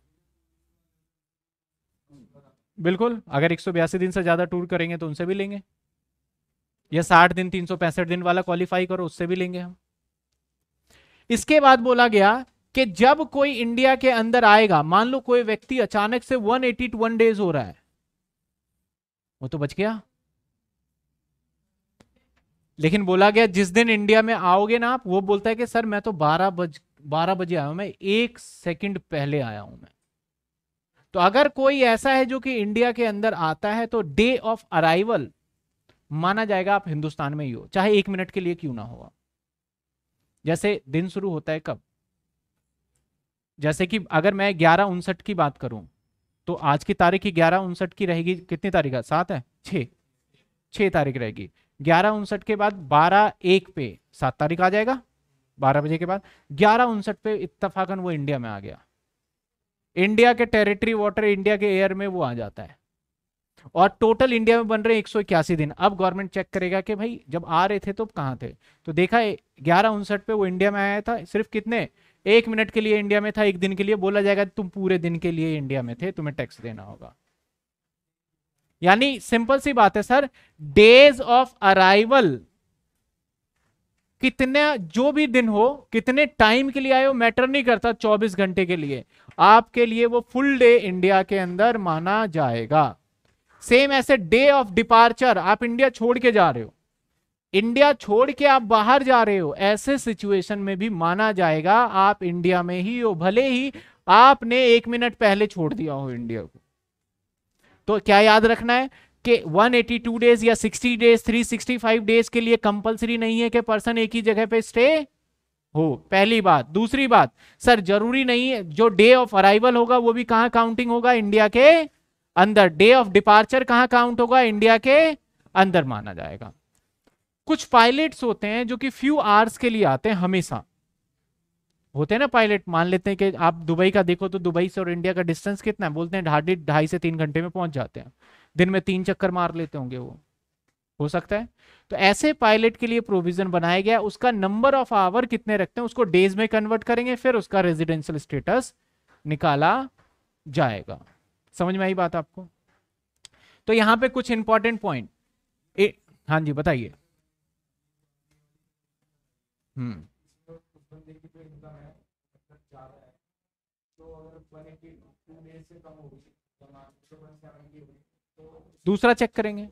Speaker 1: बिल्कुल अगर एक दिन से ज्यादा टूर करेंगे तो उनसे भी लेंगे या साठ दिन तीन दिन वाला क्वालिफाई करो उससे भी लेंगे हम इसके बाद बोला गया कि जब कोई इंडिया के अंदर आएगा मान लो कोई व्यक्ति अचानक से वन डेज हो रहा है वो तो बच गया लेकिन बोला गया जिस दिन इंडिया में आओगे ना आप वो बोलता है कि सर मैं तो बारह बज बारह बजे आया हूं मैं एक सेकंड पहले आया हूं मैं तो अगर कोई ऐसा है जो कि इंडिया के अंदर आता है तो डे ऑफ अराइवल माना जाएगा आप हिंदुस्तान में ही हो चाहे एक मिनट के लिए क्यों ना हो जैसे दिन शुरू होता है कब जैसे कि अगर मैं ग्यारह उनसठ की बात करूं तो आज की तारीख ही ग्यारह उनसठ की रहेगी कितनी तारीख है सात है छ तारीख रहेगी ग्यारह उनसठ के बाद बारह एक पे सात तारीख आ जाएगा बारह बजे के बाद ग्यारह उनसठ पे इतफाकन वो इंडिया में आ गया इंडिया के टेरिटरी वाटर इंडिया के एयर में वो आ जाता है और टोटल इंडिया में बन रहे एक सौ इक्यासी दिन अब गवर्नमेंट चेक करेगा कि भाई जब आ रहे थे तो कहां थे तो देखा ग्यारह उनसठ पे वो इंडिया में आया था सिर्फ कितने एक मिनट के लिए इंडिया में था एक दिन के लिए बोला जाएगा तुम पूरे दिन के लिए इंडिया में थे तुम्हें टैक्स देना होगा यानी सिंपल सी बात है सर डेज ऑफ अराइवल कितने जो भी दिन हो कितने टाइम के लिए आए हो मैटर नहीं करता 24 घंटे के लिए आपके लिए वो फुल डे इंडिया के अंदर माना जाएगा सेम ऐसे डे ऑफ डिपार्चर आप इंडिया छोड़ के जा रहे हो इंडिया छोड़ के आप बाहर जा रहे हो ऐसे सिचुएशन में भी माना जाएगा आप इंडिया में ही हो भले ही आपने एक मिनट पहले छोड़ दिया हो इंडिया को तो क्या याद रखना है कि 182 डेज या 60 डेज 365 डेज के लिए कंपलसरी नहीं है कि पर्सन एक ही जगह पे स्टे हो पहली बात दूसरी बात सर जरूरी नहीं है जो डे ऑफ अराइवल होगा वो भी कहां काउंटिंग होगा इंडिया के अंदर डे ऑफ डिपार्चर कहां काउंट होगा इंडिया के अंदर माना जाएगा कुछ पायलट्स होते हैं जो कि फ्यू आवर्स के लिए आते हैं हमेशा होते हैं ना पायलट मान लेते हैं कि आप दुबई का देखो तो दुबई से और इंडिया का डिस्टेंस कितना है बोलते हैं ढाई ढाई से तीन घंटे में पहुंच जाते हैं दिन में तीन चक्कर मार लेते होंगे वो हो सकता है तो ऐसे पायलट के लिए प्रोविजन बनाया गया उसका नंबर ऑफ आवर कितने रखते हैं उसको डेज में कन्वर्ट करेंगे फिर उसका रेजिडेंशियल स्टेटस निकाला जाएगा समझ में आई बात आपको तो यहां पे कुछ इंपॉर्टेंट पॉइंट हाँ जी बताइए हम्म। दूसरा चेक करेंगे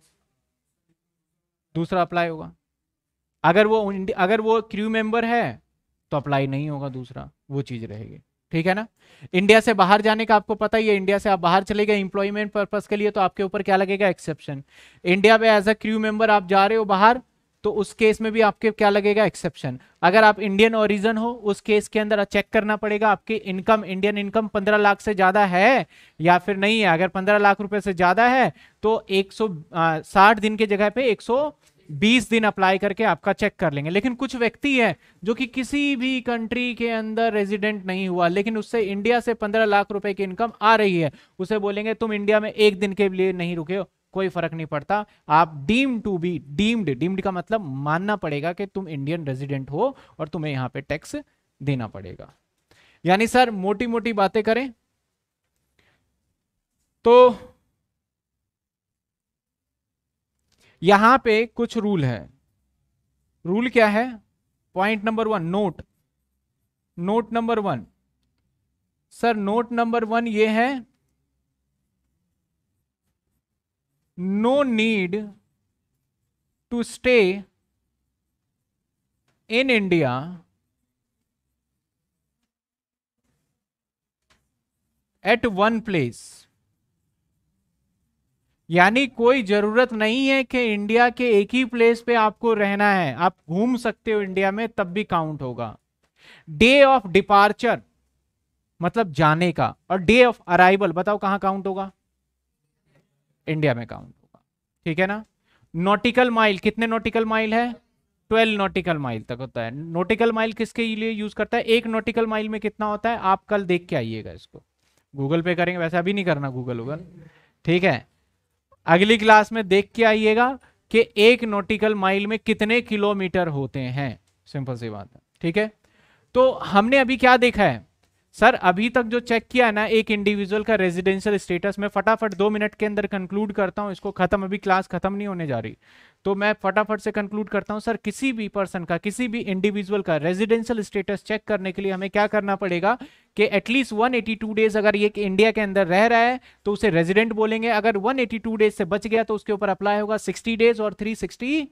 Speaker 1: दूसरा अप्लाई होगा अगर वो अगर वो क्रू मेंबर है तो अप्लाई नहीं होगा दूसरा वो चीज रहेगी ठीक है ना इंडिया से बाहर जाने का आपको पता ही है इंडिया से आप बाहर चले गए इंप्लॉयमेंट पर्पज के लिए तो आपके ऊपर क्या लगेगा एक्सेप्शन इंडिया में एज अ क्रू मेंबर आप जा रहे हो बाहर तो उस केस में भी आपके क्या लगेगा एक्सेप्शन अगर आप इंडियन ओरिजन हो उस केस के अंदर चेक करना पड़ेगा आपकी इनकम इंडियन इनकम 15 लाख से ज़्यादा है या फिर नहीं है अगर 15 लाख रुपए से ज़्यादा है तो 160 दिन के जगह पे 120 दिन अप्लाई करके आपका चेक कर लेंगे लेकिन कुछ व्यक्ति है जो कि किसी भी कंट्री के अंदर रेजिडेंट नहीं हुआ लेकिन उससे इंडिया से पंद्रह लाख रुपए की इनकम आ रही है उसे बोलेंगे तुम इंडिया में एक दिन के लिए नहीं रुके हो कोई फर्क नहीं पड़ता आप deem to be deemed deemed का मतलब मानना पड़ेगा कि तुम इंडियन रेजिडेंट हो और तुम्हें यहां पे टैक्स देना पड़ेगा यानी सर मोटी मोटी बातें करें तो यहां पे कुछ रूल है रूल क्या है point number one note note number one sir note number one ये है no need to stay in India at one place यानी कोई जरूरत नहीं है कि इंडिया के एक ही प्लेस पे आपको रहना है आप घूम सकते हो इंडिया में तब भी काउंट होगा डे ऑफ डिपार्चर मतलब जाने का और डे ऑफ अराइवल बताओ कहां काउंट होगा इंडिया में काउंट होगा ठीक है ना नोटिकल माइल कितने नोटिकल माइल है ट्वेल्व नोटिकल माइल तक होता है नोटिकल माइल किसके लिए यूज करता है एक नोटिकल माइल में कितना होता है आप कल देख के आइएगा इसको गूगल पे करेंगे वैसे अभी नहीं करना गूगल वूगल ठीक है अगली क्लास में देख के आइएगा कि एक नोटिकल माइल में कितने किलोमीटर होते हैं सिंपल सी बात है ठीक है तो हमने अभी क्या देखा है सर अभी तक जो चेक किया ना एक इंडिविजुअल का रेजिडेंशियल स्टेटस मैं फटाफट दो मिनट के अंदर कंक्लूड करता हूँ इसको खत्म अभी क्लास खत्म नहीं होने जा रही तो मैं फटाफट से कंक्लूड करता हूँ सर किसी भी पर्सन का किसी भी इंडिविजुअल का रेजिडेंशियल स्टेटस चेक करने के लिए हमें क्या करना पड़ेगा कि एटलीस्ट 182 डेज अगर ये इंडिया के अंदर रह रहा है तो उसे रेजिडेंट बोलेंगे अगर 182 डेज से बच गया तो उसके ऊपर अप्लाई होगा 60 डेज और sixty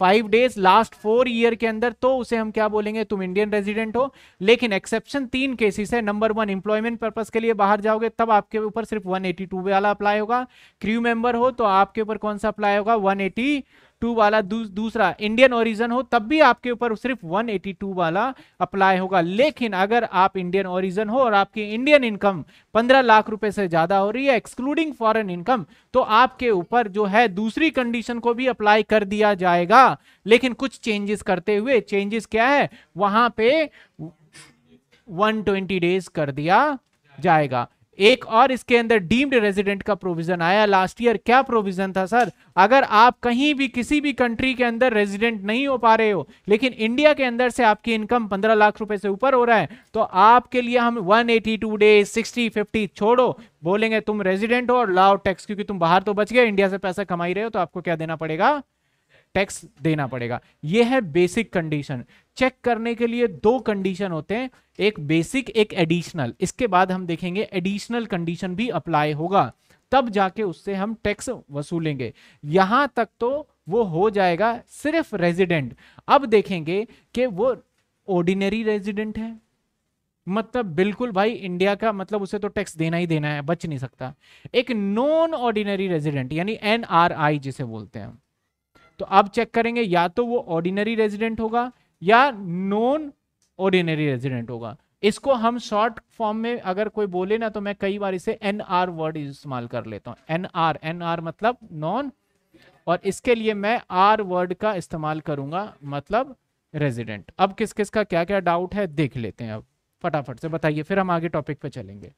Speaker 1: five days last four year के अंदर तो उसे हम क्या बोलेंगे तुम इंडियन रेजिडेंट हो लेकिन एक्सेप्शन तीन केसेस है नंबर वन एम्प्लॉयमेंट पर्पज के लिए बाहर जाओगे तब आपके ऊपर सिर्फ 182 वाला अप्लाई होगा क्रू मेंबर हो तो आपके ऊपर कौन सा अप्लाई होगा टू वाला दू, दूसरा इंडियन ओरिजन हो तब भी आपके ऊपर सिर्फ 182 वाला अप्लाई होगा लेकिन अगर आप इंडियन ओरिजन हो और आपकी इंडियन इनकम 15 लाख रुपए से ज्यादा हो रही है एक्सक्लूडिंग फॉरेन इनकम तो आपके ऊपर जो है दूसरी कंडीशन को भी अप्लाई कर दिया जाएगा लेकिन कुछ चेंजेस करते हुए चेंजेस क्या है वहां पे वन डेज कर दिया जाएगा एक और इसके अंदर डीम्ड रेजिडेंट का प्रोविजन आया लास्ट ईयर क्या प्रोविजन था सर अगर आप कहीं भी किसी भी कंट्री के अंदर रेजिडेंट नहीं हो पा रहे हो लेकिन इंडिया के अंदर से आपकी इनकम 15 लाख रुपए से ऊपर हो रहा है तो आपके लिए हम 182 डे सिक्सटी फिफ्टी छोड़ो बोलेंगे तुम रेजिडेंट हो और लाओ टैक्स क्योंकि तुम बाहर तो बच गए इंडिया से पैसा कमाई रहे हो तो आपको क्या देना पड़ेगा टैक्स देना पड़ेगा यह है बेसिक कंडीशन चेक करने के लिए दो कंडीशन होते हैं एक बेसिक एक एडिशनल इसके बाद हम देखेंगे एडिशनल कंडीशन भी अप्लाई होगा तब जाके उससे हम टैक्स वसूलेंगे यहां तक तो वो हो जाएगा सिर्फ रेजिडेंट अब देखेंगे कि वो ऑर्डिनरी रेजिडेंट है मतलब बिल्कुल भाई इंडिया का मतलब उसे तो टैक्स देना ही देना है बच नहीं सकता एक नॉन ऑर्डिनरी रेजिडेंट यानी एनआरआई जिसे बोलते हैं तो अब चेक करेंगे या तो वो ऑर्डिनरी रेजिडेंट होगा या नॉन ऑर्डिनरी रेजिडेंट होगा इसको हम शॉर्ट फॉर्म में अगर कोई बोले ना तो मैं कई बार इसे एन आर वर्ड इस्तेमाल कर लेता हूँ एन आर एन आर मतलब नॉन और इसके लिए मैं आर वर्ड का इस्तेमाल करूंगा मतलब रेजिडेंट अब किस किस का क्या क्या डाउट है देख लेते हैं अब फटाफट से बताइए फिर हम आगे टॉपिक पे चलेंगे